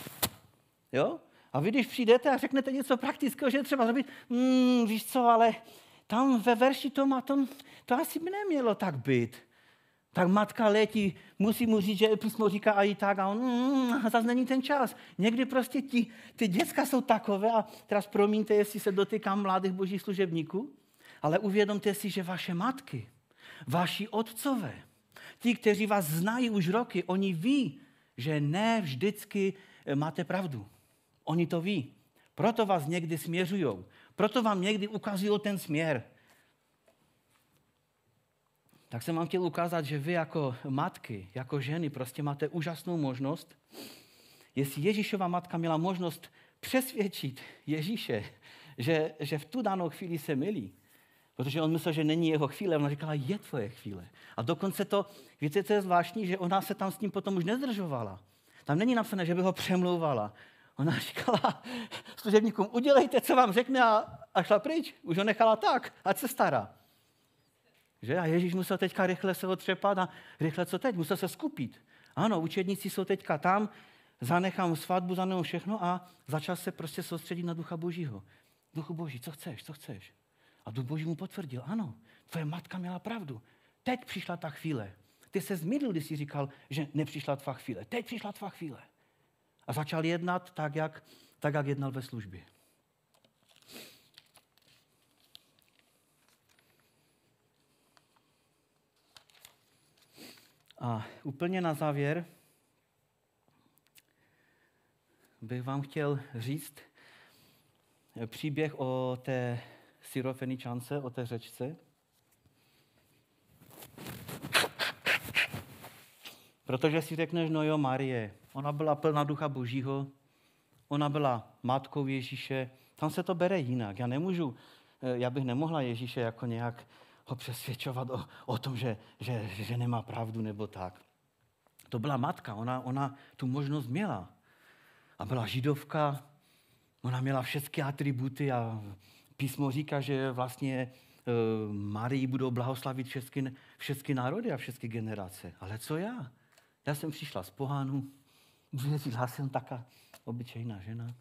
Jo? A vy, když přijdete a řeknete něco praktického, že třeba zrobit, mm, víš co, ale tam ve verši tom a tom, to asi by nemělo tak být. Tak matka letí, musí mu říct, že písmo říká a i tak, a on, mm, zase není ten čas. Někdy prostě ti, ty děcka jsou takové, a teraz promiňte, jestli se dotýkám mladých božích služebníků, ale uvědomte si, že vaše matky, vaši otcové, ti, kteří vás znají už roky, oni ví, že ne vždycky eh, máte pravdu. Oni to ví. Proto vás někdy směřují. Proto vám někdy ukazují ten směr. Tak jsem vám chtěl ukázat, že vy jako matky, jako ženy, prostě máte úžasnou možnost. Jestli Ježíšova matka měla možnost přesvědčit Ježíše, že, že v tu danou chvíli se milí, Protože on myslel, že není jeho chvíle, ona říkala, je tvoje chvíle. A dokonce to, víte, co je zvláštní, že ona se tam s ním potom už nezdržovala. Tam není napsané, že by ho přemlouvala. Ona říkala služebníkům, udělejte, co vám řekne a, a šla pryč. Už ho nechala tak, ať se stará. Že? A Ježíš musel teďka rychle se otřepat a rychle co teď? Musel se skupit. Ano, učedníci jsou teďka tam, zanechám svatbu, zanechám všechno a začal se prostě soustředit na ducha božího. Duchu boží, co chceš, co chceš? A duch boží mu potvrdil, ano, tvoje matka měla pravdu. Teď přišla ta chvíle. Ty se zmínil, když jsi říkal, že nepřišla tvá chvíle. Teď přišla tvá chvíle. A začal jednat tak, jak, tak, jak jednal ve službě. A úplně na závěr bych vám chtěl říct příběh o té syrofeničance o té řečce? Protože si řekneš, no jo, Marie, ona byla plná ducha božího, ona byla matkou Ježíše, tam se to bere jinak. Já nemůžu, eh, já bych nemohla Ježíše jako nějak ho přesvědčovat o, o tom, že, že, že nemá pravdu nebo tak. To byla matka, ona, ona tu možnost měla. A byla židovka, ona měla všechny atributy a písmo říká, že vlastně eh, Marii budou blahoslavit všechny, všechny národy a všechny generace. Ale co já? Já jsem přišla z pohánu, já jsem taká obyčejná žena.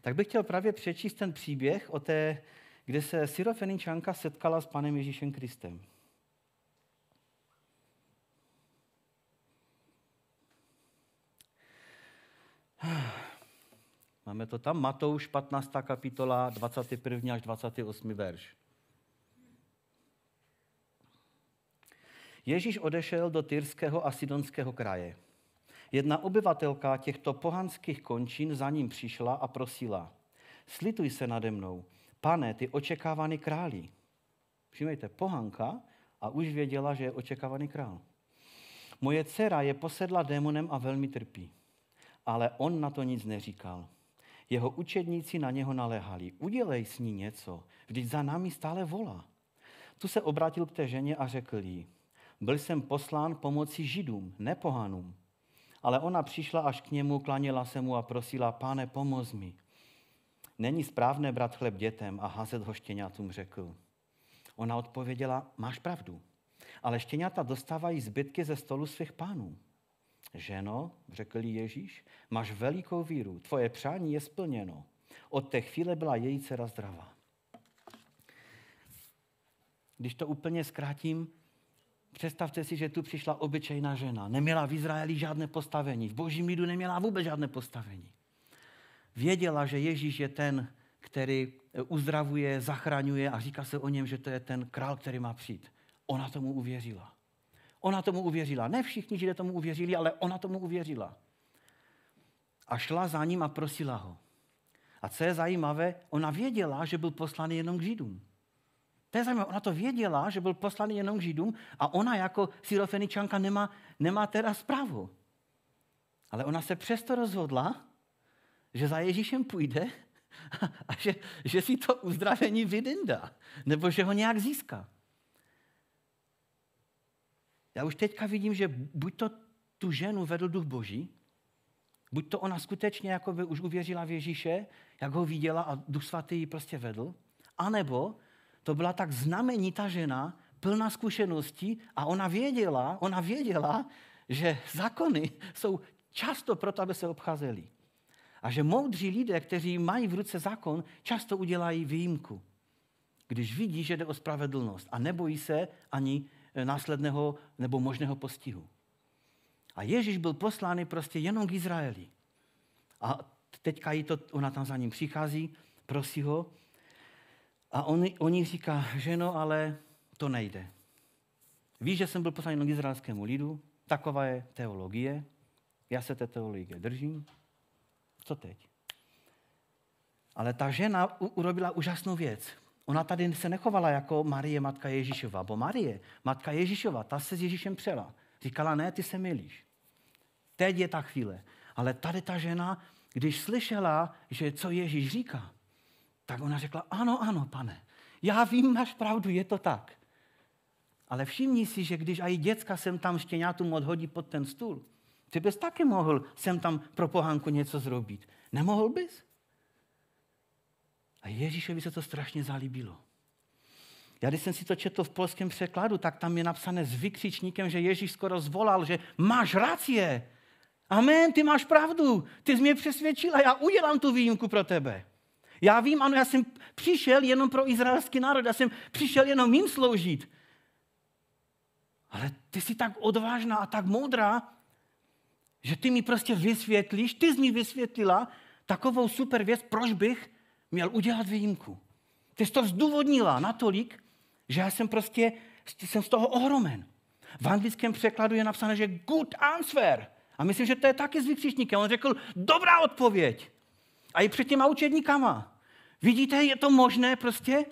Tak bych chtěl právě přečíst ten příběh o té, kde se syrofeničanka setkala s panem Ježíšem Kristem. Ah. Máme to tam? Matouš 15. kapitola 21. až 28. verš. Ježíš odešel do Tyrského a Sidonského kraje. Jedna obyvatelka těchto pohanských končin za ním přišla a prosila, slituj se nade mnou, pane, ty očekávaný králi. Všimejte, pohanka a už věděla, že je očekávaný král. Moje dcera je posedla démonem a velmi trpí. Ale on na to nic neříkal. Jeho učedníci na něho naléhali. Udělej s ní něco, vždyť za námi stále volá. Tu se obrátil k té ženě a řekl jí, byl jsem poslán pomoci židům, nepohanům. Ale ona přišla až k němu, klaněla se mu a prosila, pane, pomoz mi. Není správné brát chleb dětem a házet ho štěňatům, řekl. Ona odpověděla, máš pravdu, ale štěňata dostávají zbytky ze stolu svých pánů. Ženo, řekl jí Ježíš, máš velikou víru, tvoje přání je splněno. Od té chvíle byla její dcera zdravá. Když to úplně zkrátím, představte si, že tu přišla obyčejná žena. Neměla v Izraeli žádné postavení. V božím lidu neměla vůbec žádné postavení. Věděla, že Ježíš je ten, který eh, uzdravuje, zachraňuje a říká se o něm, že to je ten král, který má přijít. Ona tomu uvěřila. Ona tomu uvěřila. Ne všichni židé tomu uvěřili, ale ona tomu uvěřila. A šla za ním a prosila ho. A co je zajímavé, ona věděla, že byl poslaný jenom k židům. To je zajímavé, ona to věděla, že byl poslaný jenom k židům a ona jako syrofeničanka nemá, nemá teda zprávu. Ale ona se přesto rozhodla, že za Ježíšem půjde a že, že si to uzdravení vydindá, nebo že ho nějak získá já už teďka vidím, že buď to tu ženu vedl duch boží, buď to ona skutečně jako by už uvěřila v Ježíše, jak ho viděla a duch svatý ji prostě vedl, anebo to byla tak znamenitá žena, plná zkušeností a ona věděla, ona věděla, že zákony jsou často proto, aby se obcházeli. A že moudří lidé, kteří mají v ruce zákon, často udělají výjimku, když vidí, že jde o spravedlnost a nebojí se ani Eh, následného nebo možného postihu. A Ježíš byl poslány prostě jenom k Izraeli. A teďka jí to, ona tam za ním přichází, prosí ho a on, on jí říká, že no, ale to nejde. Víš, že jsem byl poslán jenom k izraelskému lidu, taková je teologie, já se té teologie držím, co teď? Ale ta žena urobila úžasnou věc. Ona tady se nechovala jako Marie, matka Ježíšova, bo Marie, matka Ježíšova, ta se s Ježíšem přela. Říkala, ne, ty se milíš. Teď je ta chvíle. Ale tady ta žena, když slyšela, že co Ježíš říká, tak ona řekla, ano, ano, pane, já vím, máš pravdu, je to tak. Ale všimni si, že když i děcka sem tam štěňátům odhodí pod ten stůl, ty bys taky mohl sem tam pro pohánku něco zrobit. Nemohl bys? A Ježíšovi se to strašně zalíbilo. Já když jsem si to četl v polském překladu, tak tam je napsané s vykřičníkem, že Ježíš skoro zvolal, že máš racie. Amen, ty máš pravdu. Ty jsi mě přesvědčila, já udělám tu výjimku pro tebe. Já vím, ano, já jsem přišel jenom pro izraelský národ, já jsem přišel jenom jim sloužit. Ale ty jsi tak odvážná a tak moudrá, že ty mi prostě vysvětlíš, ty jsi mi vysvětlila takovou super věc, proč bych měl udělat výjimku. Ty jsi to zdůvodnila natolik, že já jsem prostě jsem z toho ohromen. V anglickém překladu je napsáno, že good answer. A myslím, že to je taky s vykřičníkem. On řekl, dobrá odpověď. A i před těma učedníkama. Vidíte, je to možné prostě?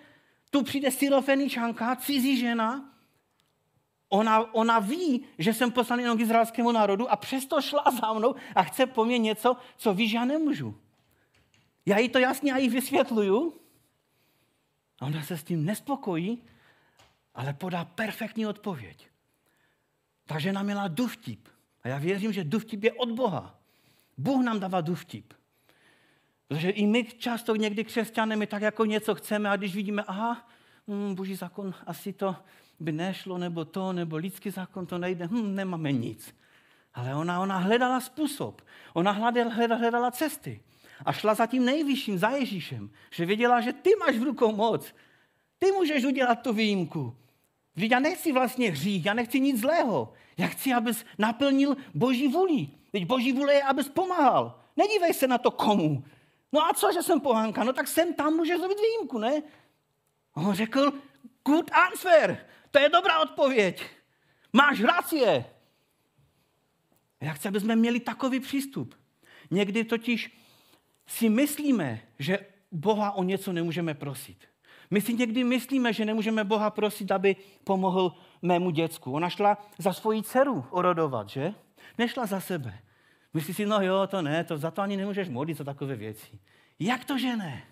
Tu přijde syrofeničanka, cizí žena, Ona, ona ví, že jsem poslaný jenom k izraelskému národu a přesto šla za mnou a chce po mně něco, co ví, že já nemůžu. Já jí to jasně a jí vysvětluju. A ona se s tím nespokojí, ale podá perfektní odpověď. Ta žena měla duvtip. A já věřím, že duvtip je od Boha. Bůh nám dává duvtip. Protože i my často někdy křesťané, my tak jako něco chceme a když vidíme, aha, hm, boží zákon, asi to by nešlo, nebo to, nebo lidský zákon, to nejde, hm, nemáme nic. Ale ona, ona hledala způsob, ona hledala, hledala, hledala cesty a šla za tím nejvyšším, za Ježíšem, že věděla, že ty máš v rukou moc, ty můžeš udělat tu výjimku. Vždyť já nechci vlastně hřích, já nechci nic zlého. Já chci, abys naplnil Boží vůli. Teď Boží vůle je, abys pomáhal. Nedívej se na to komu. No a co, že jsem pohánka? No tak jsem tam, můžeš zrobit výjimku, ne? on řekl, good answer, to je dobrá odpověď. Máš racie. Já chci, aby jsme měli takový přístup. Někdy totiž si myslíme, že Boha o něco nemůžeme prosit. My si někdy myslíme, že nemůžeme Boha prosit, aby pomohl mému děcku. Ona šla za svoji dceru orodovat, že? Nešla za sebe. Myslí si, no jo, to ne, to za to ani nemůžeš modlit za takové věci. Jak to, že ne?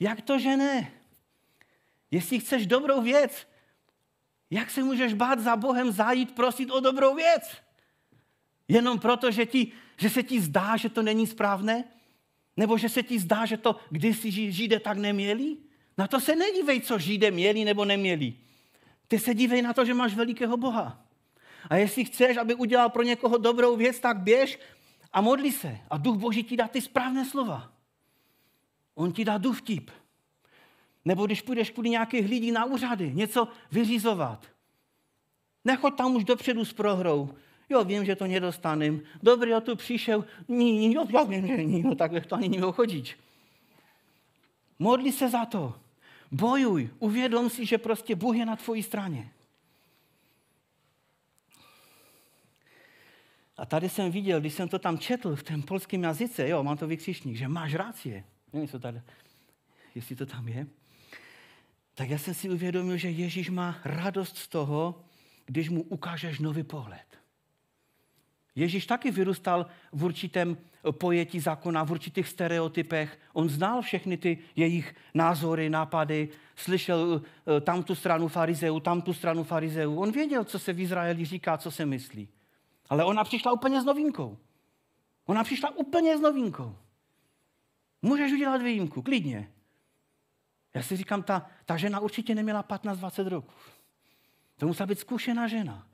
Jak to, že ne? Jestli chceš dobrou věc, jak se můžeš bát za Bohem zajít prosit o dobrou věc? Jenom proto, že, ti, že se ti zdá, že to není správné? Nebo že se ti zdá, že to kdysi židé tak neměli? Na to se nedívej, co židé měli nebo neměli. Ty se dívej na to, že máš velikého Boha. A jestli chceš, aby udělal pro někoho dobrou věc, tak běž a modli se. A duch Boží ti dá ty správné slova. On ti dá vtip. Nebo když půjdeš kvůli nějakých lidí na úřady něco vyřizovat. Nechoď tam už dopředu s prohrou. Jo, vím, že to nedostanem. Dobrý, o tu přišel. Ní, jo, já vím, že ní, no takhle to ani neměl chodit. Modli se za to. Bojuj. Uvědom si, že prostě Bůh je na tvojí straně. A tady jsem viděl, když jsem to tam četl v tom polském jazyce, jo, mám to vykřišník, že máš rácie. Nevím, co tady, jestli to tam je. Tak já jsem si uvědomil, že Ježíš má radost z toho, když mu ukážeš nový pohled. Ježíš taky vyrůstal v určitém eh, pojetí zákona, v určitých stereotypech. On znal všechny ty jejich názory, nápady, slyšel eh, tam tu stranu farizeů, tam tu stranu farizeů. On věděl, co se v Izraeli říká, co se myslí. Ale ona přišla úplně s novinkou. Ona přišla úplně s novinkou. Můžeš udělat výjimku, klidně. Já si říkám, ta, ta žena určitě neměla 15-20 roků. To musela být zkušená žena.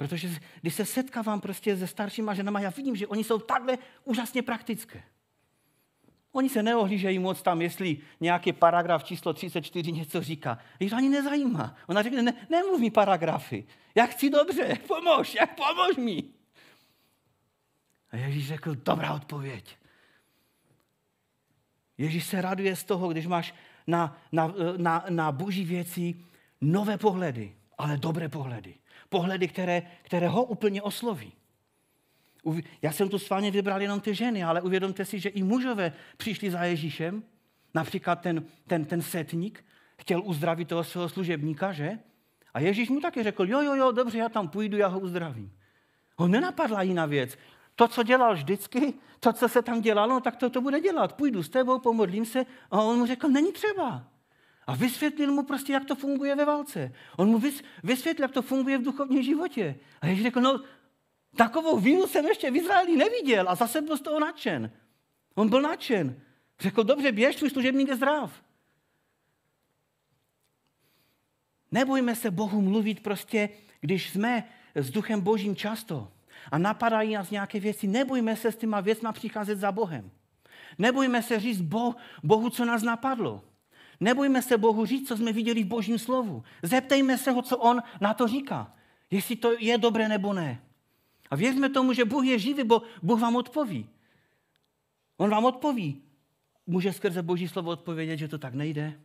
Protože když se setkávám prostě se staršíma ženama, já vidím, že oni jsou takhle úžasně praktické. Oni se neohlížejí moc tam, jestli nějaký paragraf číslo 34 něco říká. Jich to ani nezajímá. Ona řekne, ne, nemluv mi paragrafy. Já chci dobře, pomož, jak pomož mi. A Ježíš řekl, dobrá odpověď. Ježíš se raduje z toho, když máš na, na, na, na boží věci nové pohledy, ale dobré pohledy pohledy, které, které ho úplně osloví. Já jsem tu s vámi vybral jenom ty ženy, ale uvědomte si, že i mužové přišli za Ježíšem. Například ten, ten, ten setník chtěl uzdravit toho svého služebníka, že? A Ježíš mu taky řekl, jo, jo, jo, dobře, já tam půjdu, já ho uzdravím. Ho nenapadla jiná věc. To, co dělal vždycky, to, co se tam dělalo, no tak to, to bude dělat. Půjdu s tebou, pomodlím se. A on mu řekl, není třeba a vysvětlil mu prostě, jak to funguje ve válce. On mu vysvětlil, jak to funguje v duchovním životě. A Ježíš řekl, no takovou víru jsem ještě v Izraeli neviděl a zase byl z toho nadšen. On byl nadšen. Řekl, dobře, běž, tvůj služebník je zdrav. Nebojme se Bohu mluvit prostě, když jsme s duchem božím často a napadají nás nějaké věci, nebojme se s těma věcma přicházet za Bohem. Nebojme se říct Bohu, co nás napadlo. Nebojme se Bohu říct, co jsme viděli v Božím slovu. Zeptejme se ho, co on na to říká. Jestli to je dobré nebo ne. A věřme tomu, že Bůh je živý, bo Bůh vám odpoví. On vám odpoví. Může skrze Boží slovo odpovědět, že to tak nejde.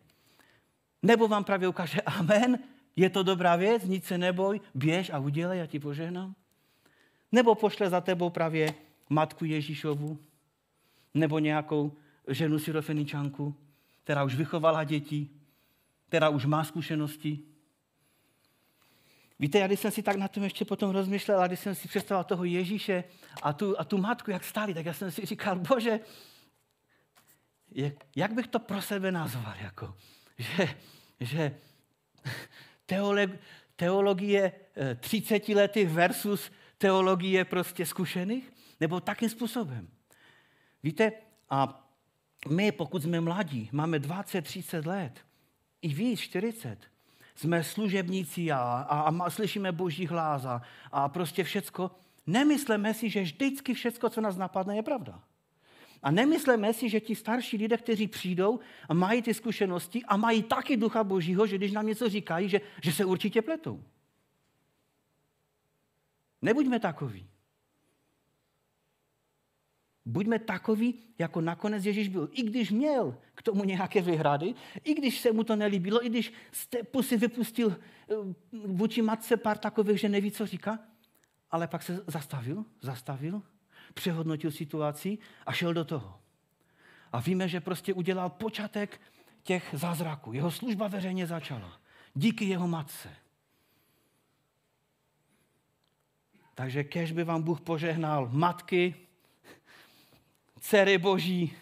Nebo vám právě ukáže, amen, je to dobrá věc, nic se neboj, běž a udělej, já ti požehnám. Nebo pošle za tebou právě matku Ježíšovu, nebo nějakou ženu sirofeničanku, která už vychovala děti, která už má zkušenosti. Víte, já když jsem si tak na tom ještě potom rozmýšlel, a když jsem si představoval toho Ježíše a tu, a tu matku, jak stáli, tak já jsem si říkal, bože, jak, bych to pro sebe nazval, jako, že, že teolog, teologie 30 eh, letých versus teologie prostě zkušených, nebo takým způsobem. Víte, a my, pokud jsme mladí, máme 20-30 let, i víc, 40, jsme služebníci a, a, a slyšíme boží hlas a, a prostě všecko, nemysleme si, že vždycky všecko, co nás napadne, je pravda. A nemysleme si, že ti starší lidé, kteří přijdou a mají ty zkušenosti a mají taky ducha božího, že když nám něco říkají, že, že se určitě pletou. Nebuďme takoví. Buďme takoví, jako nakonec Ježíš byl. I když měl k tomu nějaké vyhrady, i když se mu to nelíbilo, i když stepu si vypustil eh, vůči matce pár takových, že neví, co říká, ale pak se zastavil, zastavil, přehodnotil situaci a šel do toho. A víme, že prostě udělal počátek těch zázraků. Jeho služba veřejně začala. Díky jeho matce. Takže kež by vám Bůh požehnal matky, dcery boží,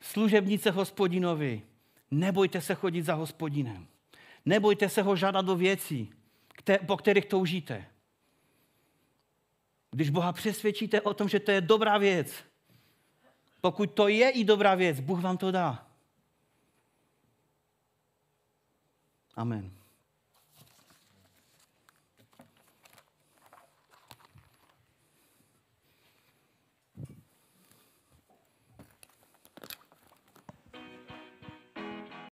služebnice hospodinovi, nebojte se chodit za hospodinem. Nebojte se ho žádat do věcí, po kterých toužíte. Když Boha přesvědčíte o tom, že to je dobrá věc, pokud to je i dobrá věc, Bůh vám to dá. Amen.